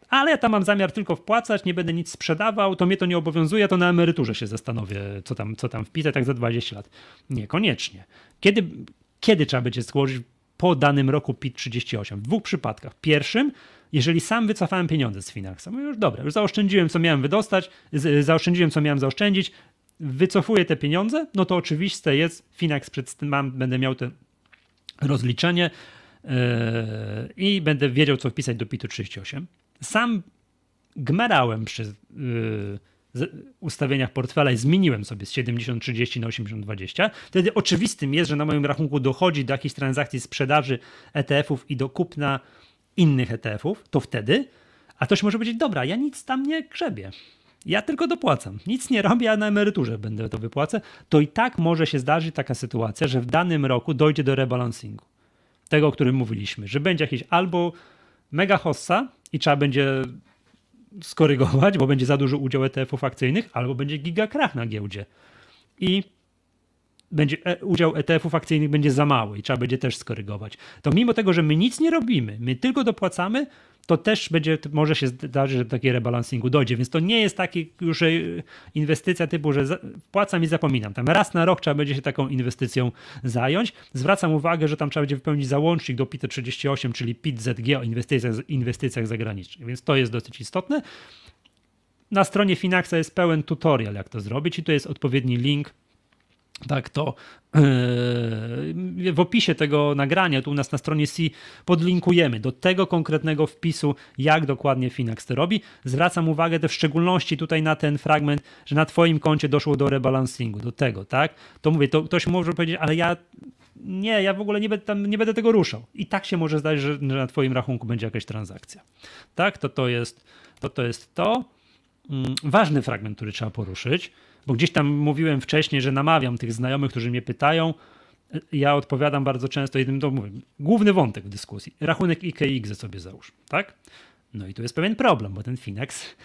ale ja tam mam zamiar tylko wpłacać, nie będę nic sprzedawał, to mnie to nie obowiązuje, to na emeryturze się zastanowię, co tam, co tam wpisać, tak za 20 lat. Niekoniecznie. Kiedy, kiedy trzeba będzie złożyć po danym roku PIT-38? W dwóch przypadkach. Pierwszym, jeżeli sam wycofałem pieniądze z Finaxa, mówię już dobra, już zaoszczędziłem, co miałem wydostać, zaoszczędziłem, co miałem zaoszczędzić, wycofuję te pieniądze, no to oczywiste jest, Finax przed tym mam, będę miał te rozliczenie yy, i będę wiedział, co wpisać do PIT-u 38. Sam gmerałem przy yy, ustawieniach portfela i zmieniłem sobie z 70-30 na 80-20. Wtedy oczywistym jest, że na moim rachunku dochodzi do jakichś transakcji sprzedaży ETF-ów i do kupna innych ETF-ów, to wtedy, a ktoś może powiedzieć, dobra, ja nic tam nie grzebię ja tylko dopłacam. Nic nie robię, a na emeryturze będę to wypłacę. To i tak może się zdarzyć taka sytuacja, że w danym roku dojdzie do rebalansingu. Tego, o którym mówiliśmy, że będzie jakieś albo mega hossa i trzeba będzie skorygować, bo będzie za duży udział ETF-ów akcyjnych, albo będzie gigakrach na giełdzie. I będzie, e, udział ETF-ów akcyjnych będzie za mały i trzeba będzie też skorygować. To mimo tego, że my nic nie robimy, my tylko dopłacamy, to też będzie, może się zdarzyć, że do takiego rebalansingu dojdzie. Więc to nie jest taki już e, inwestycja typu, że płacam i zapominam. Tam raz na rok trzeba będzie się taką inwestycją zająć. Zwracam uwagę, że tam trzeba będzie wypełnić załącznik do PIT-38, e czyli PIT-ZG o inwestycjach, inwestycjach zagranicznych. Więc to jest dosyć istotne. Na stronie Finaxa jest pełen tutorial, jak to zrobić i tu jest odpowiedni link tak, to e, w opisie tego nagrania, tu u nas na stronie C, podlinkujemy do tego konkretnego wpisu, jak dokładnie Finax to robi. Zwracam uwagę te w szczególności tutaj na ten fragment, że na Twoim koncie doszło do rebalansingu, do tego, tak? To mówię, to ktoś może powiedzieć, ale ja nie, ja w ogóle nie będę, tam, nie będę tego ruszał. I tak się może zdać, że, na Twoim rachunku będzie jakaś transakcja. Tak, to to jest to. to, jest to. Mm, ważny fragment, który trzeba poruszyć bo gdzieś tam mówiłem wcześniej, że namawiam tych znajomych, którzy mnie pytają. Ja odpowiadam bardzo często jednym to mówię, główny wątek w dyskusji. Rachunek IKX sobie załóż, tak? No i tu jest pewien problem, bo ten Finax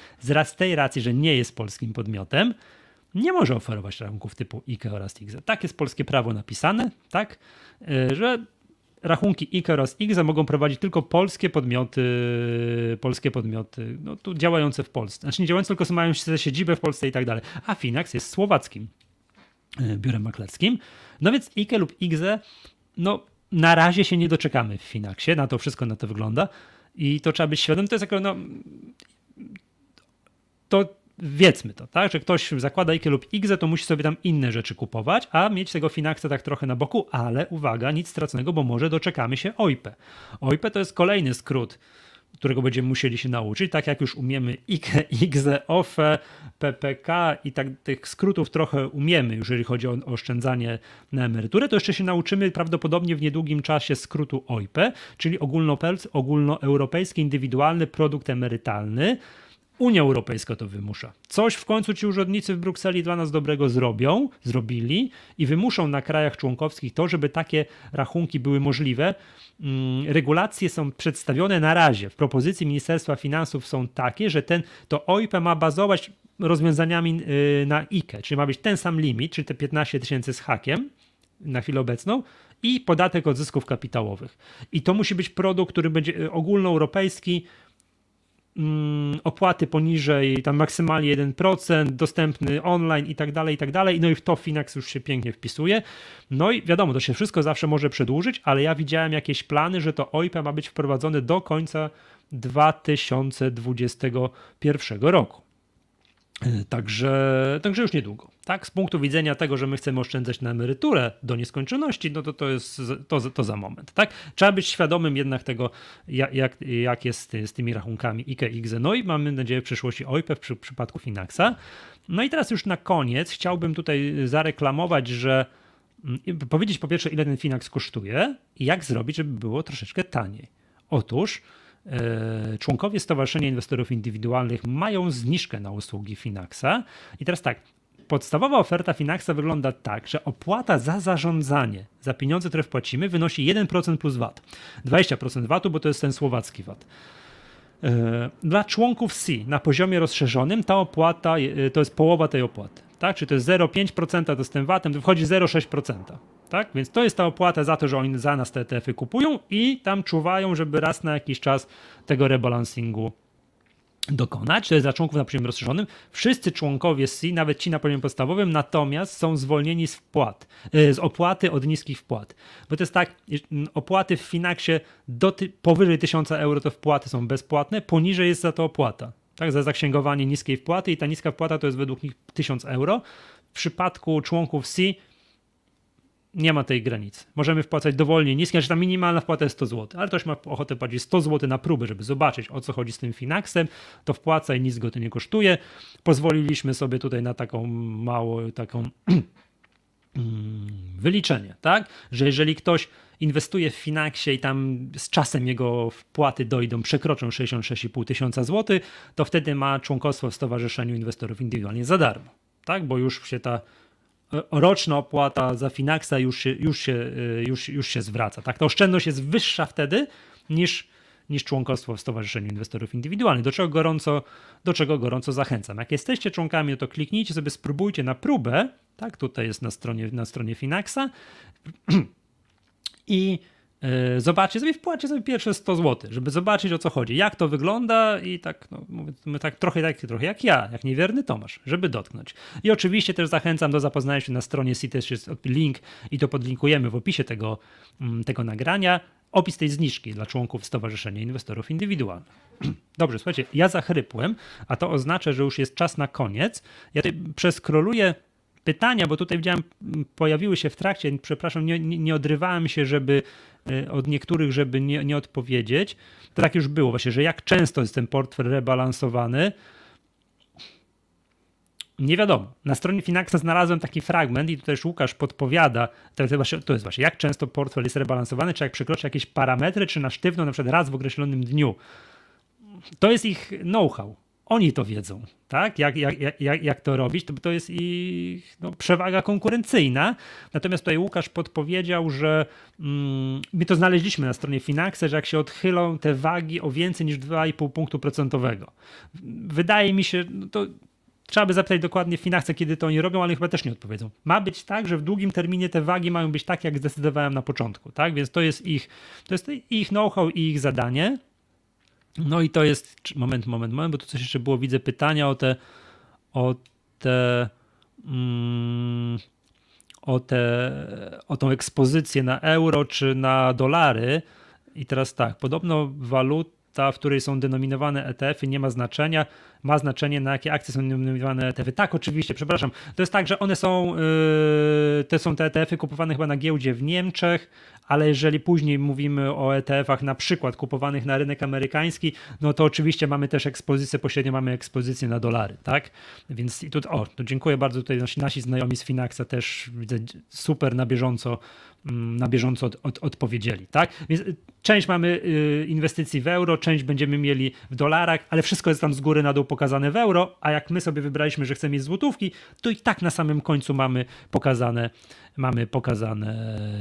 z tej racji, że nie jest polskim podmiotem, nie może oferować rachunków typu iK oraz IGZE. Tak jest polskie prawo napisane, tak, e, że rachunki IK oraz IGZA mogą prowadzić tylko polskie podmioty, polskie podmioty no, tu działające w Polsce. Znaczy nie działające, tylko mają siedzibę w Polsce i tak dalej. A Finax jest słowackim e, biurem maklerskim. No więc IKE lub IGZE, no na razie się nie doczekamy w Finaxie, na to wszystko na to wygląda i to trzeba być świadomym. To jest jako, no, to wiedzmy to, tak? Że ktoś zakłada IKE lub IGZE, to musi sobie tam inne rzeczy kupować, a mieć tego Finaxa tak trochę na boku, ale uwaga, nic straconego, bo może doczekamy się OIPE. OIPE to jest kolejny skrót, którego będziemy musieli się nauczyć, tak jak już umiemy IKE, IGZE, OFE, PPK i tak tych skrótów trochę umiemy, jeżeli chodzi o oszczędzanie na emeryturę, to jeszcze się nauczymy prawdopodobnie w niedługim czasie skrótu OIPE, czyli ogólnoeuropejski indywidualny produkt emerytalny, Unia Europejska to wymusza. Coś w końcu ci urzędnicy w Brukseli dla nas dobrego zrobią, zrobili i wymuszą na krajach członkowskich to, żeby takie rachunki były możliwe. Mm, regulacje są przedstawione na razie. W propozycji Ministerstwa Finansów są takie, że ten, to OIP ma bazować rozwiązaniami y, na IKE, czyli ma być ten sam limit, czyli te 15 tysięcy z hakiem na chwilę obecną, i podatek od zysków kapitałowych. I to musi być produkt, który będzie y, ogólnoeuropejski, Mm, opłaty poniżej tam maksymalnie 1%, dostępny online i tak dalej, i tak dalej. No i w to Finax już się pięknie wpisuje. No i wiadomo, to się wszystko zawsze może przedłużyć, ale ja widziałem jakieś plany, że to OIP ma być wprowadzone do końca 2021 roku. Także, także już niedługo. Tak, z punktu widzenia tego, że my chcemy oszczędzać na emeryturę do nieskończoności, no to to jest to, to za moment. Tak? Trzeba być świadomym jednak tego, jak, jak, jak jest z tymi rachunkami IKE i XE. No i mamy nadzieję w przyszłości OIP w przypadku Finaxa. No i teraz już na koniec chciałbym tutaj zareklamować, że mm, powiedzieć po pierwsze, ile ten Finax kosztuje i jak zrobić, żeby było troszeczkę taniej. Otóż E, członkowie Stowarzyszenia Inwestorów Indywidualnych mają zniżkę na usługi Finaxa. I teraz tak, podstawowa oferta Finaxa wygląda tak, że opłata za zarządzanie, za pieniądze, które wpłacimy, wynosi 1% plus VAT. 20% VAT-u, bo to jest ten słowacki VAT. E, dla członków C na poziomie rozszerzonym ta opłata to jest połowa tej opłaty. Tak? Czyli to jest 0,5% z tym VAT-em, to wchodzi 0,6%. Tak? Więc to jest ta opłata za to, że oni za nas te ETF-y kupują i tam czuwają, żeby raz na jakiś czas tego rebalansingu dokonać. To jest dla członków na poziomie rozszerzonym. Wszyscy członkowie SI, nawet ci na poziomie podstawowym, natomiast są zwolnieni z wpłat, e, z opłaty od niskich wpłat. Bo to jest tak, opłaty w Finaxie do ty, powyżej 1000 euro to wpłaty są bezpłatne, poniżej jest za to opłata. Tak, za zaksięgowanie niskiej wpłaty i ta niska wpłata to jest według nich 1000 euro. W przypadku członków SI nie ma tej granicy. Możemy wpłacać dowolnie niskie, znaczy ta minimalna wpłata jest 100 zł, ale ktoś ma ochotę płacić 100 zł na próbę, żeby zobaczyć o co chodzi z tym Finaxem, to wpłaca i nic go to nie kosztuje. Pozwoliliśmy sobie tutaj na taką małą, taką [clears throat] mm, wyliczenie, tak? Że jeżeli ktoś inwestuje w Finaxie i tam z czasem jego wpłaty dojdą, przekroczą 66,5 tysiąca zł, to wtedy ma członkostwo w Stowarzyszeniu Inwestorów Indywidualnie za darmo, tak? Bo już się ta roczna opłata za Finaxa już się, już się, y, już, już się zwraca. Tak? Ta oszczędność jest wyższa wtedy niż, niż członkostwo w Stowarzyszeniu Inwestorów Indywidualnych, do czego, gorąco, do czego gorąco zachęcam. Jak jesteście członkami, to kliknijcie sobie, spróbujcie na próbę, tak, tutaj jest na stronie, na stronie Finaxa [clears throat] i E, zobaczcie sobie, wpłacie sobie pierwsze 100 zł, żeby zobaczyć o co chodzi, jak to wygląda i tak, no, mówię, tak trochę tak, trochę jak ja, jak niewierny Tomasz, żeby dotknąć. I oczywiście też zachęcam do zapoznania się na stronie CITES, jest link i to podlinkujemy w opisie tego, mm, tego nagrania, opis tej zniżki dla członków Stowarzyszenia Inwestorów Indywidualnych. [clears throat] Dobrze, słuchajcie, ja zachrypłem, a to oznacza, że już jest czas na koniec. Ja tutaj przeskroluję pytania, bo tutaj widziałem, pojawiły się w trakcie, przepraszam, nie, nie odrywałem się, żeby e, od niektórych, żeby nie, nie odpowiedzieć. To tak już było właśnie, że jak często jest ten portfel rebalansowany. Nie wiadomo. Na stronie Finaxa znalazłem taki fragment i to też Łukasz podpowiada, to jest, właśnie, to jest właśnie, jak często portfel jest rebalansowany, czy jak przekroczy jakieś parametry, czy na sztywno, na przykład raz w określonym dniu. To jest ich know-how oni to wiedzą, tak? Jak, jak, jak, jak to robić? To, to jest ich no, przewaga konkurencyjna. Natomiast tutaj Łukasz podpowiedział, że mm, my to znaleźliśmy na stronie Finaxe, że jak się odchylą te wagi o więcej niż 2,5 punktu procentowego. Wydaje mi się, no to trzeba by zapytać dokładnie Finaxe, kiedy to oni robią, ale chyba też nie odpowiedzą. Ma być tak, że w długim terminie te wagi mają być tak, jak zdecydowałem na początku, tak? Więc to jest ich, to jest ich know-how i ich zadanie. No i to jest, moment, moment, moment, bo tu coś jeszcze było, widzę pytania o te, o te, mm, o te, o tą ekspozycję na euro czy na dolary. I teraz tak, podobno waluta, w której są denominowane ETF-y, nie ma znaczenia. Ma znaczenie, na jakie akcje są denominowane ETF-y. Tak, oczywiście, przepraszam. To jest tak, że one są, yy, są te ETF-y kupowane chyba na giełdzie w Niemczech, ale jeżeli później mówimy o ETF-ach na przykład kupowanych na rynek amerykański, no to oczywiście mamy też ekspozycję, pośrednio mamy ekspozycję na dolary, tak? Więc i tu, o, to dziękuję bardzo tutaj nasi, nasi znajomi z Finaxa też widzę super na bieżąco mm, na bieżąco od, od, odpowiedzieli, tak? Więc y, część mamy y, inwestycji w euro, część będziemy mieli w dolarach, ale wszystko jest tam z góry na dół pokazane w euro, a jak my sobie wybraliśmy, że chcemy mieć złotówki, to i tak na samym końcu mamy pokazane mamy pokazane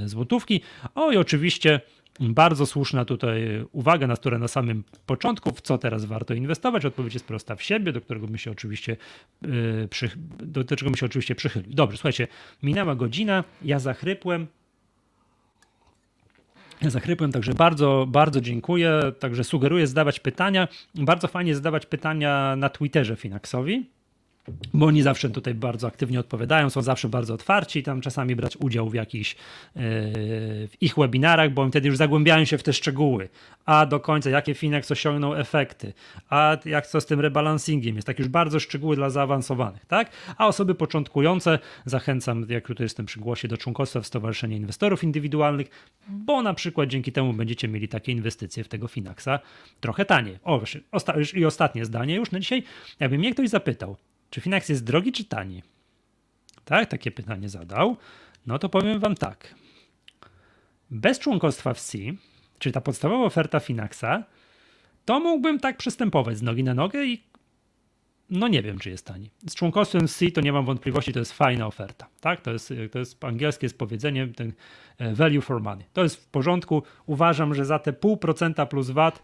e, złotówki. O i oczywiście bardzo słuszna tutaj uwaga, na które na samym początku, w co teraz warto inwestować, odpowiedź jest prosta w siebie, do którego my się oczywiście, e, do czego my się oczywiście przychylił. Dobrze, słuchajcie, minęła godzina, ja zachrypłem, zachrypłem, także bardzo, bardzo dziękuję. Także sugeruję zadawać pytania. Bardzo fajnie zadawać pytania na Twitterze Finaxowi bo oni zawsze tutaj bardzo aktywnie odpowiadają, są zawsze bardzo otwarci i tam czasami brać udział w jakichś e, w ich webinarach, bo oni wtedy już zagłębiają się w te szczegóły, a do końca jakie Finex osiągnął efekty, a jak co z tym rebalansingiem jest, tak już bardzo szczegóły dla zaawansowanych, tak? A osoby początkujące zachęcam, jak tutaj jestem przy głosie, do członkostwa w Stowarzyszeniu Inwestorów Indywidualnych, bo na przykład dzięki temu będziecie mieli takie inwestycje w tego Finaxa trochę taniej. O, i ostatnie zdanie już na dzisiaj. Jakby mnie ktoś zapytał, czy Finax jest drogi czy tani? Tak, takie pytanie zadał. No to powiem wam tak. Bez członkostwa w C, czyli ta podstawowa oferta Finaxa, to mógłbym tak przystępować z nogi na nogę i no nie wiem, czy jest tani. Z członkostwem C to nie mam wątpliwości, to jest fajna oferta. Tak? To, jest, to jest angielskie powiedzenie ten e, value for money. To jest w porządku. Uważam, że za te pół procenta plus VAT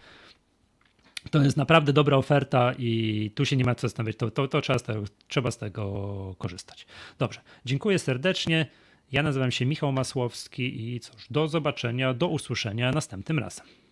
to jest naprawdę dobra oferta i tu się nie ma co zastanawiać, to, to, to trzeba, z tego, trzeba z tego korzystać. Dobrze, dziękuję serdecznie. Ja nazywam się Michał Masłowski i cóż, do zobaczenia, do usłyszenia następnym razem.